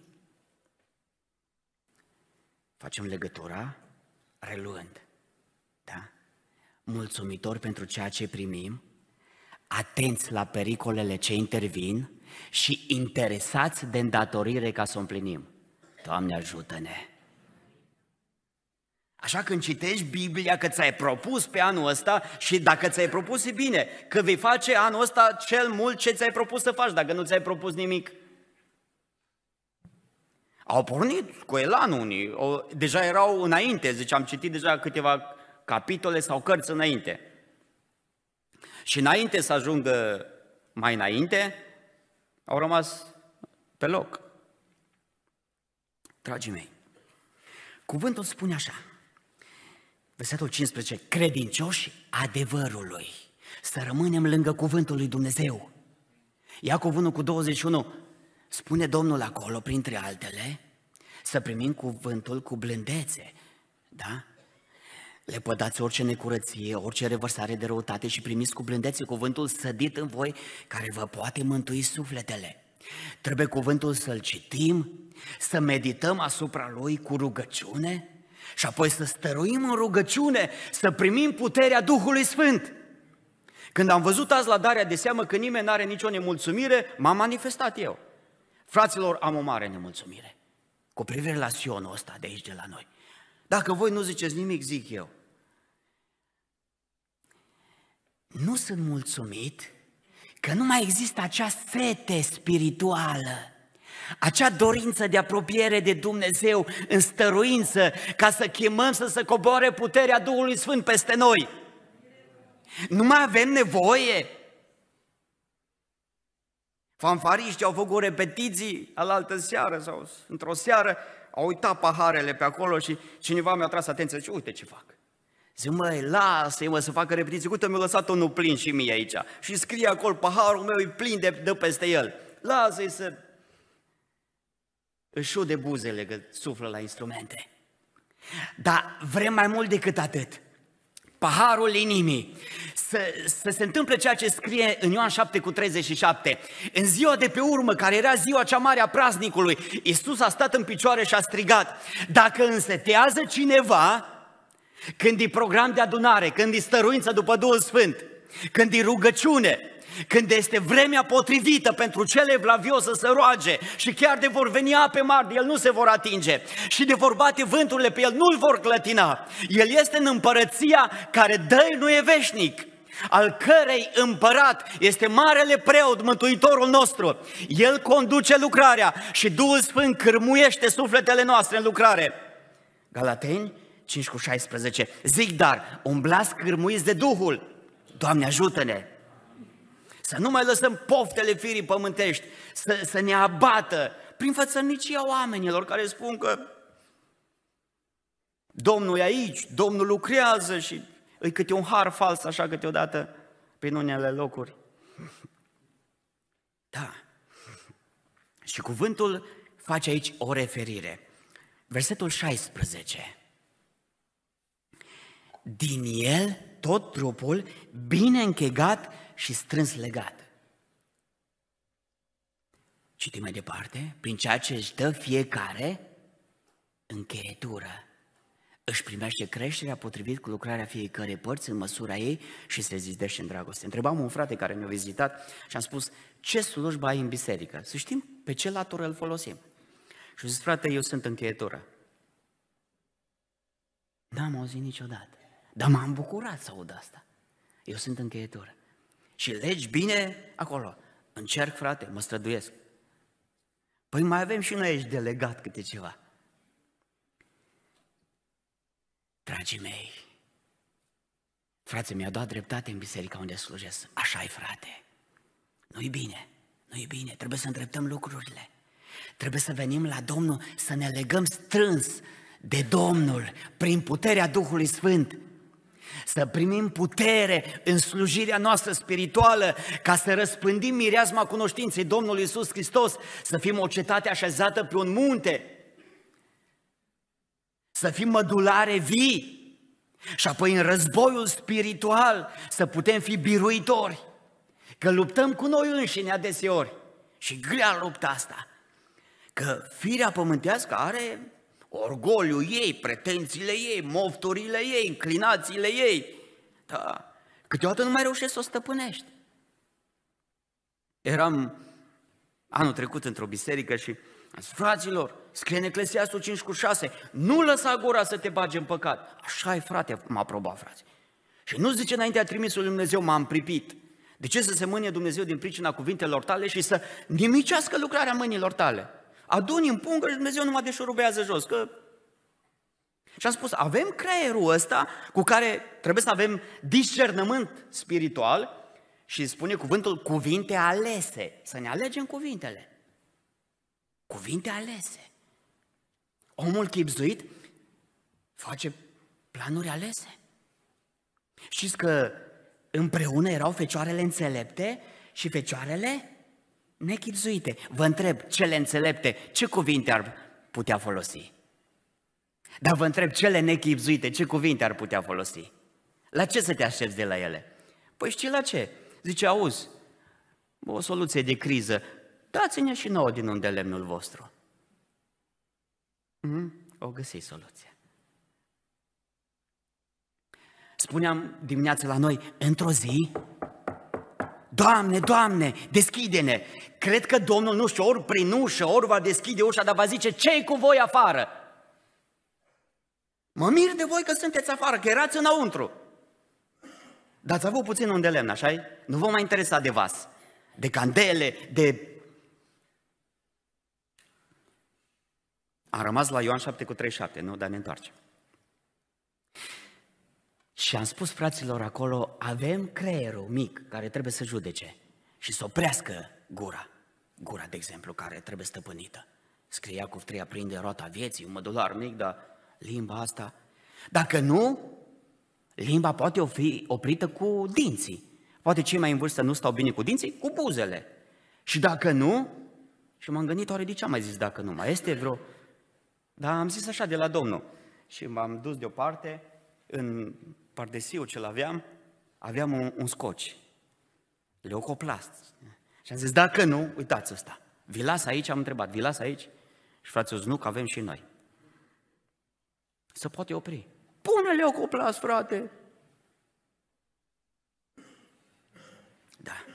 facem legătura reluând, da? Mulțumitor pentru ceea ce primim, atenți la pericolele ce intervin și interesați de îndatorire ca să o împlinim. Doamne ajută-ne! Așa când citești Biblia că ți-ai propus pe anul ăsta și dacă ți-ai propus e bine, că vei face anul ăsta cel mult ce ți-ai propus să faci, dacă nu ți-ai propus nimic. Au pornit cu elan unii, o, deja erau înainte, zice, am citit deja câteva capitole sau cărți înainte. Și înainte să ajungă mai înainte, au rămas pe loc. Dragii mei, cuvântul spune așa, Versetul 15, credincioși adevărului, să rămânem lângă cuvântul lui Dumnezeu. Ia cuvântul cu 21, spune Domnul acolo, printre altele, să primim cuvântul cu blândețe, da? Le pădați orice necurăție, orice revărsare de răutate și primiți cu blândețe cuvântul sădit în voi care vă poate mântui sufletele. Trebuie cuvântul să-l citim, să medităm asupra lui cu rugăciune, și apoi să stăruim în rugăciune, să primim puterea Duhului Sfânt. Când am văzut azi la darea de seamă că nimeni nu are nicio nemulțumire, m-am manifestat eu. Fraților, am o mare nemulțumire cu privire la Sionul ăsta de aici, de la noi. Dacă voi nu ziceți nimic, zic eu. Nu sunt mulțumit că nu mai există acea sete spirituală acea dorință de apropiere de Dumnezeu în stăruință ca să chemăm să se coboare puterea Duhului Sfânt peste noi. Nu mai avem nevoie. Fanfariștii au făcut repetiții alaltă seară sau într-o seară, au uitat paharele pe acolo și cineva mi-a tras atenția, zice, uite ce fac. Zic, măi, lasă mă să facă repetiții, uite mi-a lăsat unul plin și mie aici. Și scrie acolo, paharul meu e plin de, de peste el. Lasă-i să își de buzele că suflă la instrumente. Dar vrem mai mult decât atât. Paharul inimii. Să, să se întâmple ceea ce scrie în Ioan 7 cu 37. În ziua de pe urmă, care era ziua cea mare a praznicului, Isus a stat în picioare și a strigat. Dacă însetează cineva, când e program de adunare, când e stăruință după Duhul Sfânt, când e rugăciune, când este vremea potrivită pentru cele evlavios să se roage și chiar de vor veni ape mari, de el nu se vor atinge și de vor bate vânturile pe el, nu-l vor clătina. El este în împărăția care dă nu e veșnic al cărei împărat este marele preot, mântuitorul nostru. El conduce lucrarea și Duhul Sfânt cârmuiește sufletele noastre în lucrare. Galateni 5 cu 16. Zic dar, umblați cârmuiți de Duhul. Doamne ajută-ne! Să nu mai lăsăm poftele firii pământești să, să ne abată prin fățărnicia oamenilor care spun că Domnul e aici, Domnul lucrează și îi câte un har fals așa câteodată prin unele locuri. Da. Și cuvântul face aici o referire. Versetul 16. Din el, tot trupul, bine închegat, și strâns legat. Citim mai departe, prin ceea ce își dă fiecare încheietură. Își primește creșterea potrivit cu lucrarea fiecare părți în măsura ei și se zidește în dragoste. Întrebam un frate care mi-a vizitat și am spus, ce slujba ai în biserică? Să știm pe ce latură îl folosim. Și zis, frate, eu sunt încheietură. N-am auzit niciodată, dar m-am bucurat să aud asta. Eu sunt încheietură și legi bine acolo. Încerc, frate, mă străduiesc. Păi mai avem și noi aici delegat câte ceva. Dragii mei, frate, mi-a dat dreptate în biserica unde slujesc. așa e, frate. Nu-i bine, nu-i bine, trebuie să îndreptăm lucrurile. Trebuie să venim la Domnul, să ne legăm strâns de Domnul prin puterea Duhului Sfânt. Să primim putere în slujirea noastră spirituală ca să răspândim mireasma cunoștinței Domnului Isus Hristos, să fim o cetate așezată pe un munte, să fim mădulare vii și apoi în războiul spiritual să putem fi biruitori. Că luptăm cu noi înșine adeseori și grea lupta asta. Că firea pământească are orgoliul ei, pretențiile ei, mofturile ei, inclinațiile ei. Da. Câteodată nu mai reușești să o stăpânești. Eram anul trecut într-o biserică și am zis, fraților, scrie în Eclesiastul 5 cu 6, nu lăsa gura să te bage în păcat. Așa e, frate, m-a probat, frate. Și nu zice înaintea trimisului Dumnezeu, m-am pripit. De ce să se mânie Dumnezeu din pricina cuvintelor tale și să nimicească lucrarea mâinilor tale? aduni în pungă și Dumnezeu nu deșurubează jos, că... Și am spus, avem creierul ăsta cu care trebuie să avem discernământ spiritual și spune cuvântul cuvinte alese, să ne alegem cuvintele. Cuvinte alese. Omul chipzuit face planuri alese. Știți că împreună erau fecioarele înțelepte și fecioarele nechipzuite. Vă întreb, cele înțelepte, ce cuvinte ar putea folosi? Dar vă întreb, cele nechipzuite, ce cuvinte ar putea folosi? La ce să te aștepți de la ele? Păi știi la ce? Zice, auzi, o soluție de criză, dați-ne și nouă din unde lemnul vostru. Mm-hmm. O găsi soluție. Spuneam dimineața la noi, într-o zi, Doamne, Doamne, deschide-ne! Cred că Domnul, nu știu, ori prin ușă, ori va deschide ușa, dar va zice, ce cu voi afară? Mă mir de voi că sunteți afară, că erați înăuntru. Dar ați avut puțin un de lemn, așa -i? Nu vă mai interesa de vas, de candele, de... A rămas la Ioan 7 cu 37, nu? Dar ne întoarcem. Și am spus fraților acolo, avem creierul mic care trebuie să judece și să oprească gura. Gura, de exemplu, care trebuie stăpânită. Scria cu trei aprinde roata vieții, un mădular mic, dar limba asta... Dacă nu, limba poate fi oprită cu dinții. Poate cei mai în vârstă nu stau bine cu dinții, cu buzele. Și dacă nu, și m-am gândit, oare de ce am mai zis dacă nu? Mai este vreo... Dar am zis așa de la Domnul. Și m-am dus deoparte în pardesiu ce-l aveam, aveam un, un scoci, leucoplast. Și am zis, dacă nu, uitați ăsta. Vi las aici, am întrebat, vi las aici? Și frate, nu că avem și noi. Să poate opri. Pune leucoplast, frate! Da.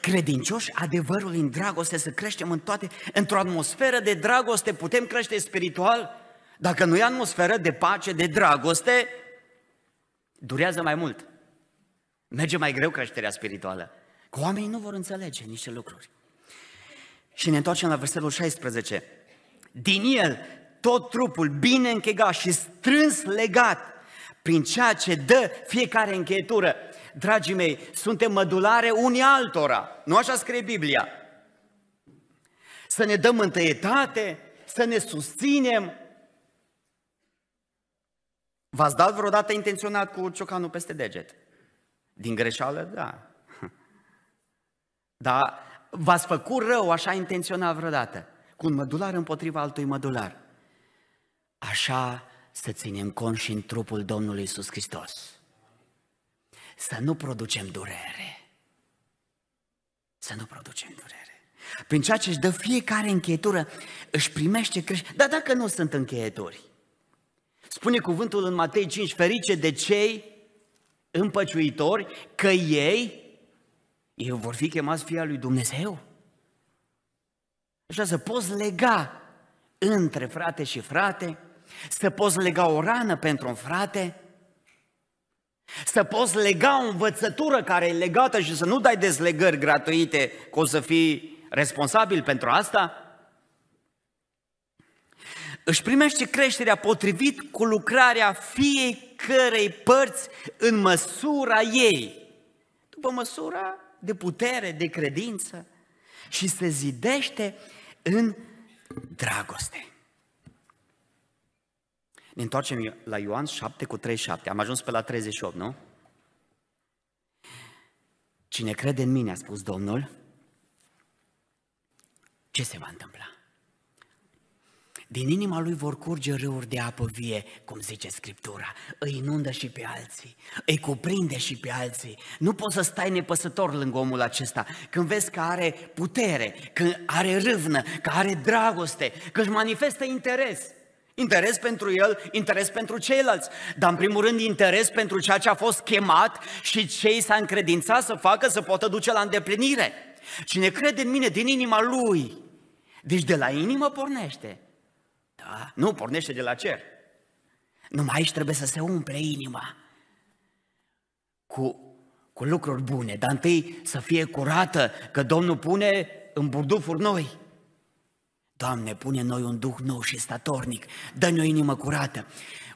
Credincioși, adevărul în dragoste, să creștem în toate, într-o atmosferă de dragoste, putem crește spiritual, dacă nu e atmosferă de pace, de dragoste, Durează mai mult. Merge mai greu creșterea spirituală. Că oamenii nu vor înțelege niște lucruri. Și ne întoarcem la versetul 16. Din el tot trupul bine închegat și strâns legat prin ceea ce dă fiecare încheietură. Dragii mei, suntem mădulare unii altora. Nu așa scrie Biblia. Să ne dăm întâietate, să ne susținem, V-ați dat vreodată intenționat cu ciocanul peste deget? Din greșeală, da. Dar v-ați făcut rău așa intenționat vreodată, cu un mădular împotriva altui mădular. Așa să ținem cont și în trupul Domnului Iisus Hristos. Să nu producem durere. Să nu producem durere. Prin ceea ce își dă fiecare încheietură, își primește creștere. Dar dacă nu sunt încheieturi, Spune cuvântul în Matei 5, ferice de cei împăciuitori, că ei, ei vor fi chemați fia lui Dumnezeu. Așa să poți lega între frate și frate, să poți lega o rană pentru un frate, să poți lega o învățătură care e legată și să nu dai dezlegări gratuite că o să fii responsabil pentru asta, își primește creșterea potrivit cu lucrarea fiecărei părți în măsura ei, după măsura de putere, de credință și se zidește în dragoste. Ne întoarcem la Ioan 7 cu 37. Am ajuns pe la 38, nu? Cine crede în mine, a spus Domnul, ce se va întâmpla? Din inima lui vor curge râuri de apă vie, cum zice Scriptura. Îi inundă și pe alții, îi cuprinde și pe alții. Nu poți să stai nepăsător lângă omul acesta. Când vezi că are putere, că are râvnă, că are dragoste, că își manifestă interes. Interes pentru el, interes pentru ceilalți, dar în primul rând interes pentru ceea ce a fost chemat și ce i s-a încredințat să facă să poată duce la îndeplinire. Cine crede în mine din inima lui, deci de la inimă pornește, Ah, nu, pornește de la cer. Numai aici trebuie să se umple inima cu, cu lucruri bune, dar întâi să fie curată, că Domnul pune în burdufuri noi. Doamne, pune noi un duh nou și statornic, dă-ne o inimă curată.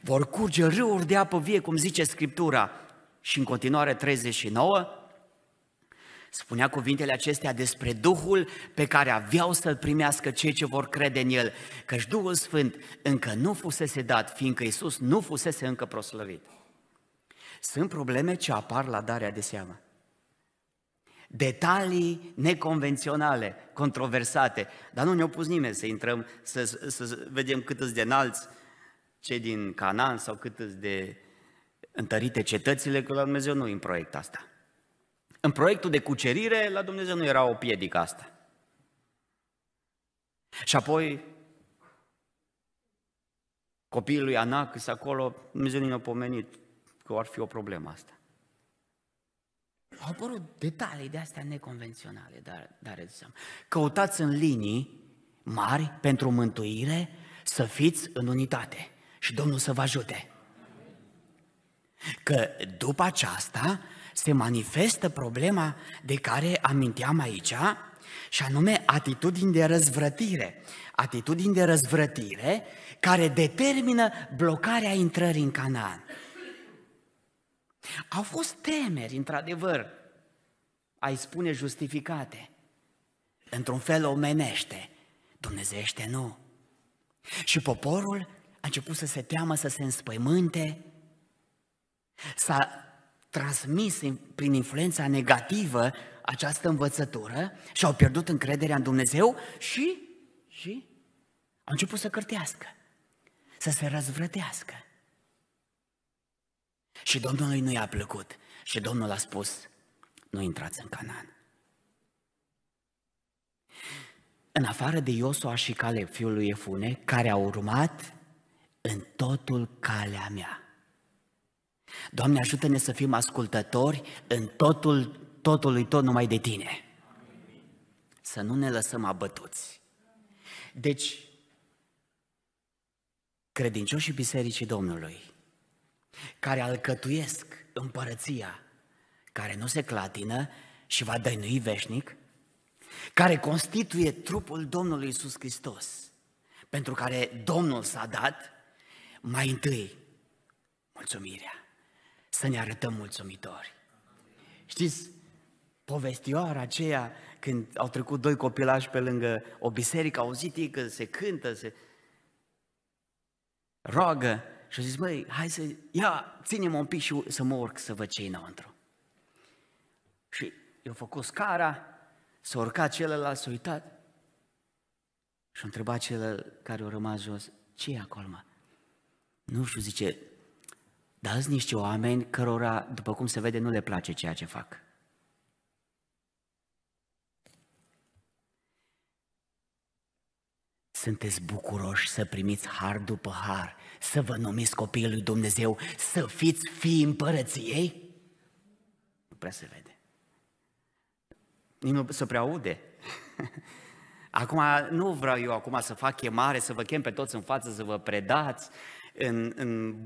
Vor curge râuri de apă vie, cum zice Scriptura. Și în continuare 39, spunea cuvintele acestea despre Duhul pe care aveau să-l primească cei ce vor crede în el, căci Duhul Sfânt încă nu fusese dat, fiindcă Isus nu fusese încă proslăvit. Sunt probleme ce apar la darea de seamă. Detalii neconvenționale, controversate, dar nu ne-au pus nimeni să intrăm, să, să vedem cât de înalți cei din Canaan sau cât de întărite cetățile, că la Dumnezeu nu în proiect asta. În proiectul de cucerire, la Dumnezeu nu era o piedică asta. Și apoi, copilul lui Anac sunt acolo, Dumnezeu nu a pomenit că ar fi o problemă asta. Au apărut detalii de astea neconvenționale, dar, dar seama. Căutați în linii mari pentru mântuire, să fiți în unitate și Domnul să vă ajute. Că după aceasta se manifestă problema de care aminteam aici, și anume atitudini de răzvrătire. Atitudini de răzvrătire care determină blocarea intrării în Canaan. Au fost temeri, într-adevăr, ai spune justificate, într-un fel omenește, dumnezește nu. Și poporul a început să se teamă, să se înspăimânte, s-a transmis prin influența negativă această învățătură și au pierdut încrederea în Dumnezeu și, și au început să cărtească, să se răzvrătească. Și Domnului nu i-a plăcut și Domnul a spus, nu intrați în Canaan. În afară de Iosua și Caleb, fiul lui Efune, care au urmat în totul calea mea. Doamne, ajută-ne să fim ascultători în totul, totului tot numai de Tine. Să nu ne lăsăm abătuți. Deci, credincioșii Bisericii Domnului, care alcătuiesc împărăția, care nu se clatină și va dăinui veșnic, care constituie trupul Domnului Isus Hristos, pentru care Domnul s-a dat, mai întâi, mulțumirea să ne arătăm mulțumitori. Știți, povestioara aceea, când au trecut doi copilași pe lângă o biserică, au auzit ei că se cântă, se roagă și au zis, măi, hai să, ia, ținem un pic și să mă urc să văd ce înăuntru. Și eu făcut scara, s-a urcat celălalt, s-a uitat și a întrebat celălalt care a rămas jos, ce e acolo, mă? Nu știu, zice, dar sunt niște oameni cărora, după cum se vede, nu le place ceea ce fac. Sunteți bucuroși să primiți har după har, să vă numiți copiii lui Dumnezeu, să fiți fii împărăției? Nu prea se vede. Nici nu se prea aude. Acum, nu vreau eu acum să fac chemare, să vă chem pe toți în față, să vă predați în, în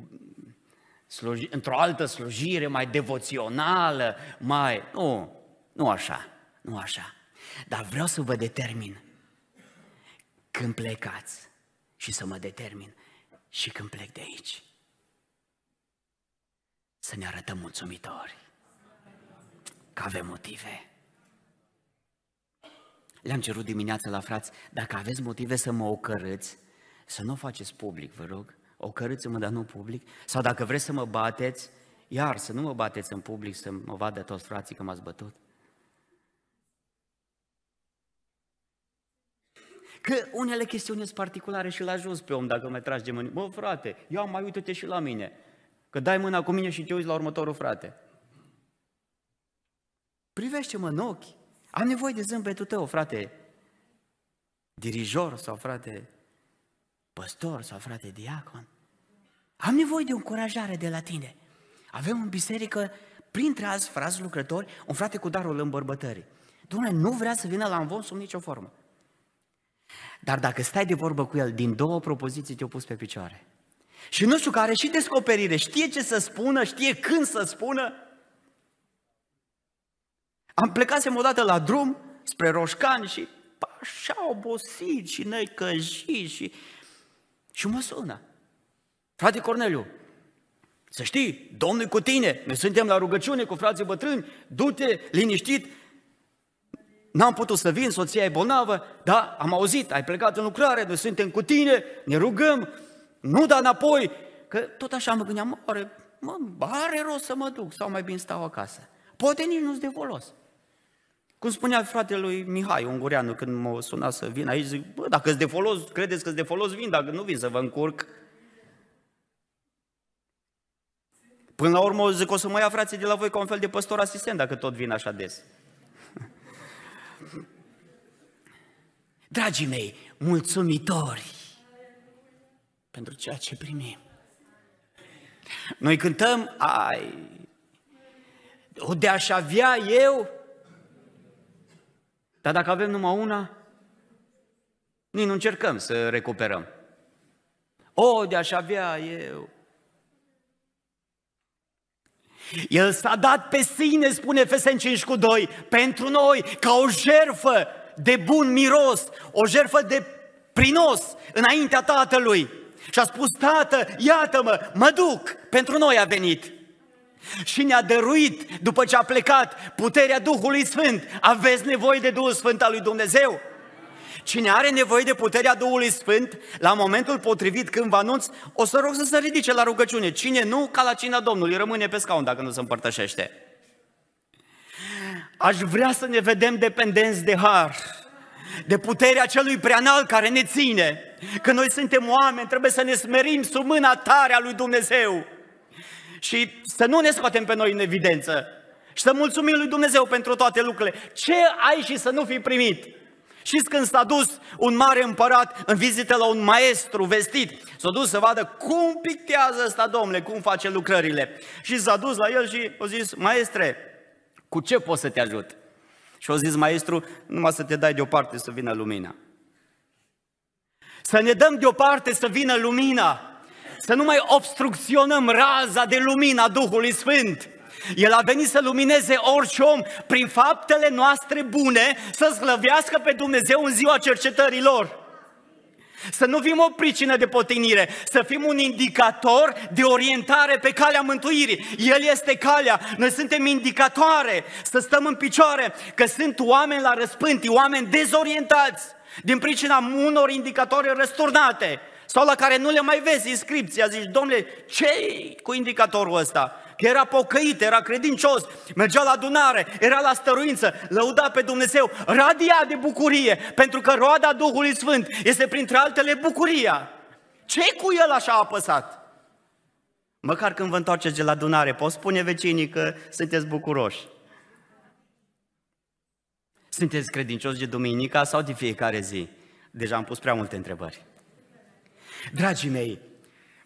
într-o altă slujire mai devoțională, mai... Nu, nu așa, nu așa. Dar vreau să vă determin când plecați și să mă determin și când plec de aici. Să ne arătăm mulțumitori, că avem motive. Le-am cerut dimineața la frați, dacă aveți motive să mă ocărâți, să nu o faceți public, vă rog, ocărâți-mă, dar nu public, sau dacă vreți să mă bateți, iar să nu mă bateți în public, să mă vadă toți frații că m-ați bătut. Că unele chestiuni sunt particulare și la jos pe om dacă mă tragi de mâini. Bă, frate, ia mai uitat te și la mine. Că dai mâna cu mine și te uiți la următorul frate. Privește-mă în ochi. Am nevoie de zâmbetul tău, frate. Dirijor sau frate păstor sau frate diacon. Am nevoie de o încurajare de la tine. Avem în biserică, printre alți frați lucrători, un frate cu darul îmbărbătării. Doamne, nu vrea să vină la învon sub nicio formă. Dar dacă stai de vorbă cu el, din două propoziții te o pus pe picioare. Și nu știu care și descoperire, știe ce să spună, știe când să spună. Am plecasem odată la drum spre Roșcan și așa obosit și noi căjit și, și mă sună. Frate Corneliu, să știi, Domnul e cu tine, noi suntem la rugăciune cu frații bătrâni, du-te liniștit, n-am putut să vin, soția e bolnavă, da, am auzit, ai plecat în lucrare, noi suntem cu tine, ne rugăm, nu da înapoi, că tot așa mă gândeam, are, mă, are rost să mă duc sau mai bine stau acasă. Poate nici nu s de folos. Cum spunea fratele lui Mihai, ungureanu, când mă suna să vin aici, zic, bă, dacă s de folos, credeți că s de folos, vin, dacă nu vin să vă încurc, Până la urmă zic, o să mă ia frații de la voi ca un fel de păstor asistent, dacă tot vin așa des. Dragii mei, mulțumitori pentru ceea ce primim. Noi cântăm, ai, o de aș avea eu, dar dacă avem numai una, nici nu încercăm să recuperăm. O, de aș avea eu. El s-a dat pe sine, spune Efeseni 5 cu 2, pentru noi, ca o jerfă de bun miros, o jerfă de prinos înaintea Tatălui. Și a spus, Tată, iată-mă, mă duc, pentru noi a venit. Și ne-a dăruit, după ce a plecat, puterea Duhului Sfânt. Aveți nevoie de Duhul Sfânt al lui Dumnezeu? Cine are nevoie de puterea Duhului Sfânt, la momentul potrivit când vă anunț, o să rog să se ridice la rugăciune. Cine nu, ca la cina Domnului, rămâne pe scaun dacă nu se împărtășește. Aș vrea să ne vedem dependenți de har, de puterea celui preanal care ne ține. Că noi suntem oameni, trebuie să ne smerim sub mâna tare a lui Dumnezeu. Și să nu ne scoatem pe noi în evidență. Și să mulțumim lui Dumnezeu pentru toate lucrurile. Ce ai și să nu fi primit? Știți când s-a dus un mare împărat în vizită la un maestru vestit, s-a dus să vadă cum pictează ăsta domnule, cum face lucrările. Și s-a dus la el și a zis, maestre, cu ce pot să te ajut? Și a zis maestru, numai să te dai deoparte să vină lumina. Să ne dăm deoparte să vină lumina, să nu mai obstrucționăm raza de lumina Duhului Sfânt. El a venit să lumineze orice om prin faptele noastre bune, să slăvească pe Dumnezeu în ziua cercetărilor. Să nu fim o pricină de potinire, să fim un indicator de orientare pe calea mântuirii. El este calea, noi suntem indicatoare, să stăm în picioare, că sunt oameni la răspânti, oameni dezorientați, din pricina unor indicatori răsturnate sau la care nu le mai vezi inscripția, zici, domnule, ce cu indicatorul ăsta? era pocăit, era credincios, mergea la adunare, era la stăruință, lăuda pe Dumnezeu, radia de bucurie, pentru că roada Duhului Sfânt este printre altele bucuria. ce cu el așa a apăsat? Măcar când vă întoarceți de la adunare, poți spune vecinii că sunteți bucuroși. Sunteți credincioși de duminica sau de fiecare zi? Deja am pus prea multe întrebări. Dragii mei,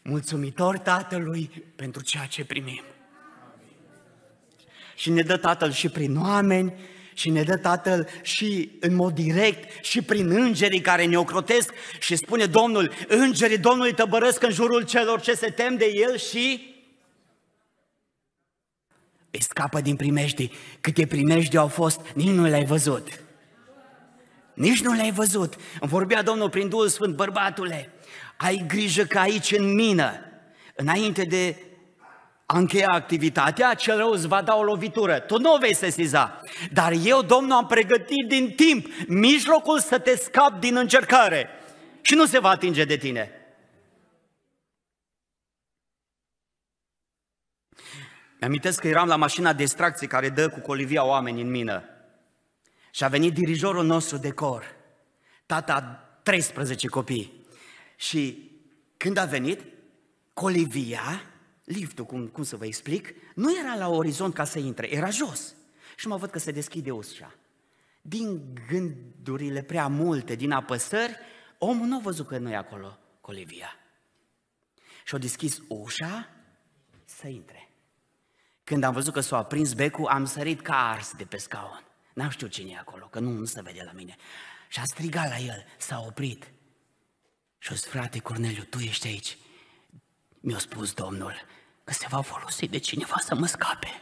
mulțumitor Tatălui pentru ceea ce primim și ne dă Tatăl și prin oameni, și ne dă Tatăl și în mod direct și prin îngerii care ne ocrotesc și spune Domnul, îngerii Domnului tăbărăsc în jurul celor ce se tem de El și îi scapă din primejdii. Câte primejdii au fost, nici nu le-ai văzut. Nici nu le-ai văzut. Îmi vorbea Domnul prin Duhul Sfânt, bărbatule, ai grijă că aici în mină, înainte de a încheia activitatea, cel rău îți va da o lovitură. Tu nu o vei sesiza. Dar eu, Domnul, am pregătit din timp mijlocul să te scapi din încercare. Și nu se va atinge de tine. Mi-amintesc că eram la mașina distracții care dă cu colivia oameni în mină. Și a venit dirijorul nostru de cor, tata 13 copii. Și când a venit, colivia liftul, cum, cum să vă explic, nu era la orizont ca să intre, era jos. Și mă văd că se deschide ușa. Din gândurile prea multe, din apăsări, omul nu a văzut că noi acolo, Colivia. Și a deschis ușa să intre. Când am văzut că s-a aprins becul, am sărit ca ars de pe scaun. N-am știut cine e acolo, că nu, nu se vede la mine. Și a strigat la el, s-a oprit. și zis frate Corneliu, tu ești aici. Mi-a spus Domnul, că se va folosi de cineva să mă scape.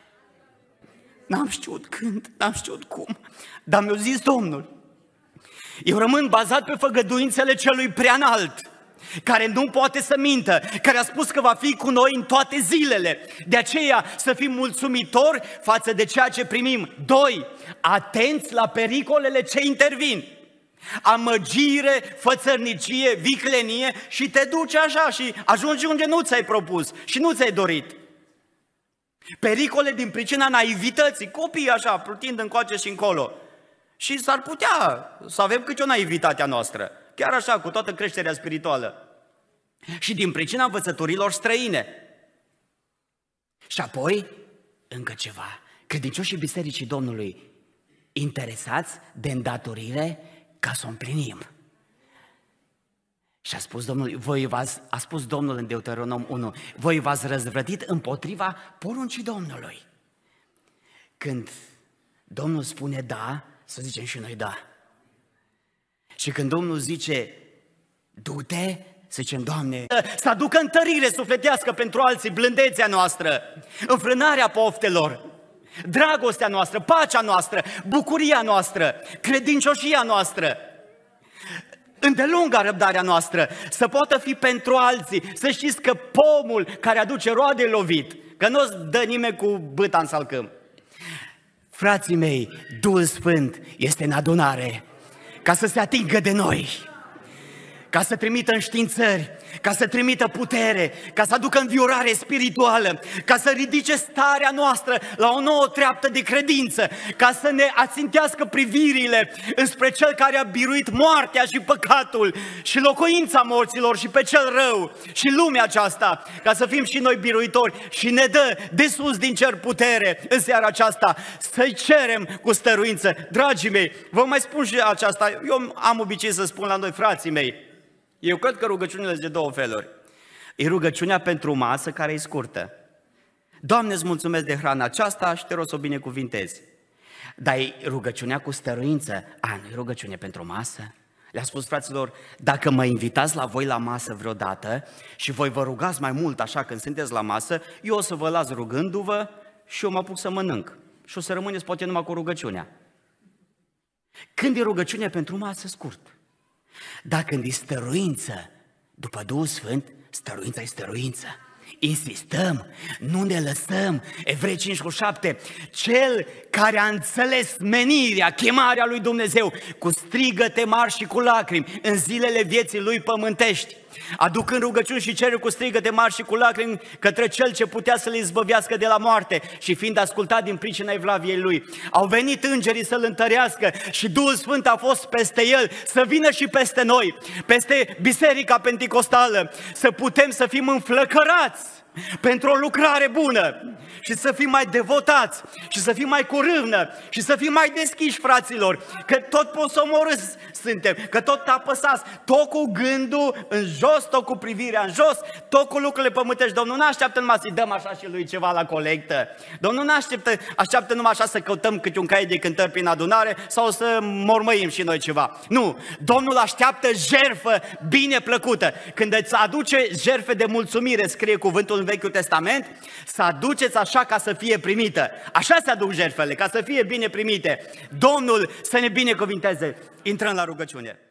N-am știut când, n-am știut cum, dar mi-a zis Domnul. Eu rămân bazat pe făgăduințele celui preanalt, care nu poate să mintă, care a spus că va fi cu noi în toate zilele. De aceea să fim mulțumitori față de ceea ce primim. Doi, atenți la pericolele ce intervin amăgire, fățărnicie, viclenie și te duci așa și ajungi unde nu ți-ai propus și nu ți-ai dorit. Pericole din pricina naivității, copiii așa, plutind încoace și încolo. Și s-ar putea să avem câte o naivitate a noastră, chiar așa, cu toată creșterea spirituală. Și din pricina învățăturilor străine. Și apoi, încă ceva, credincioșii Bisericii Domnului interesați de îndatorire ca să o împlinim. Și a spus Domnul, voi v-ați, a spus Domnul în Deuteronom 1, voi v-ați răzvrătit împotriva poruncii Domnului. Când Domnul spune da, să zicem și noi da. Și când Domnul zice, du-te, să zicem, Doamne, să aducă întărire sufletească pentru alții, blândețea noastră, înfrânarea poftelor, dragostea noastră, pacea noastră, bucuria noastră, credincioșia noastră, îndelunga răbdarea noastră, să poată fi pentru alții, să știți că pomul care aduce roade lovit, că nu o dă nimeni cu băta în salcâm. Frații mei, Duhul Sfânt este în adunare ca să se atingă de noi, ca să trimită înștiințări, ca să trimită putere, ca să aducă înviorare spirituală, ca să ridice starea noastră la o nouă treaptă de credință, ca să ne ațintească privirile înspre Cel care a biruit moartea și păcatul și locuința morților și pe cel rău și lumea aceasta, ca să fim și noi biruitori și ne dă de sus din cer putere în seara aceasta să-i cerem cu stăruință. Dragii mei, vă mai spun și aceasta, eu am obicei să spun la noi, frații mei, eu cred că rugăciunile sunt de două feluri. E rugăciunea pentru masă care e scurtă. Doamne, îți mulțumesc de hrana aceasta și te rog să o binecuvintezi. Dar e rugăciunea cu stăruință. A, nu rugăciune pentru masă? Le-a spus fraților, dacă mă invitați la voi la masă vreodată și voi vă rugați mai mult așa când sunteți la masă, eu o să vă las rugându-vă și eu mă apuc să mănânc. Și o să rămâneți poate numai cu rugăciunea. Când e rugăciunea pentru masă, scurtă? Dacă când e stăruință, după Duhul Sfânt, stăruința e stăruință. Insistăm, nu ne lăsăm. Evrei 5 cu 7. Cel care a înțeles menirea, chemarea lui Dumnezeu, cu strigăte mari și cu lacrimi, în zilele vieții lui pământești, aducând rugăciuni și ceruri cu de mari și cu lacrimi către cel ce putea să le izbăvească de la moarte și fiind ascultat din pricina evlaviei lui. Au venit îngerii să-l întărească și Duhul Sfânt a fost peste el să vină și peste noi, peste Biserica Pentecostală, să putem să fim înflăcărați pentru o lucrare bună și să fim mai devotați și să fim mai cu râvnă și să fim mai deschiși, fraților, că tot posomorâți suntem, că tot apăsați, tot cu gândul în jos, tot cu privirea în jos, tot cu lucrurile pământești. Domnul nu așteaptă numai să-i dăm așa și lui ceva la colectă. Domnul nu așteaptă, așteaptă numai așa să căutăm câte un cai de cântări prin adunare sau să mormăim și noi ceva. Nu, Domnul așteaptă jerfă bine plăcută. Când îți aduce jerfe de mulțumire, scrie cuvântul Vechiul Testament, să aduceți așa ca să fie primită. Așa se aduc jertfele, ca să fie bine primite. Domnul să ne binecuvinteze. Intrăm la rugăciune.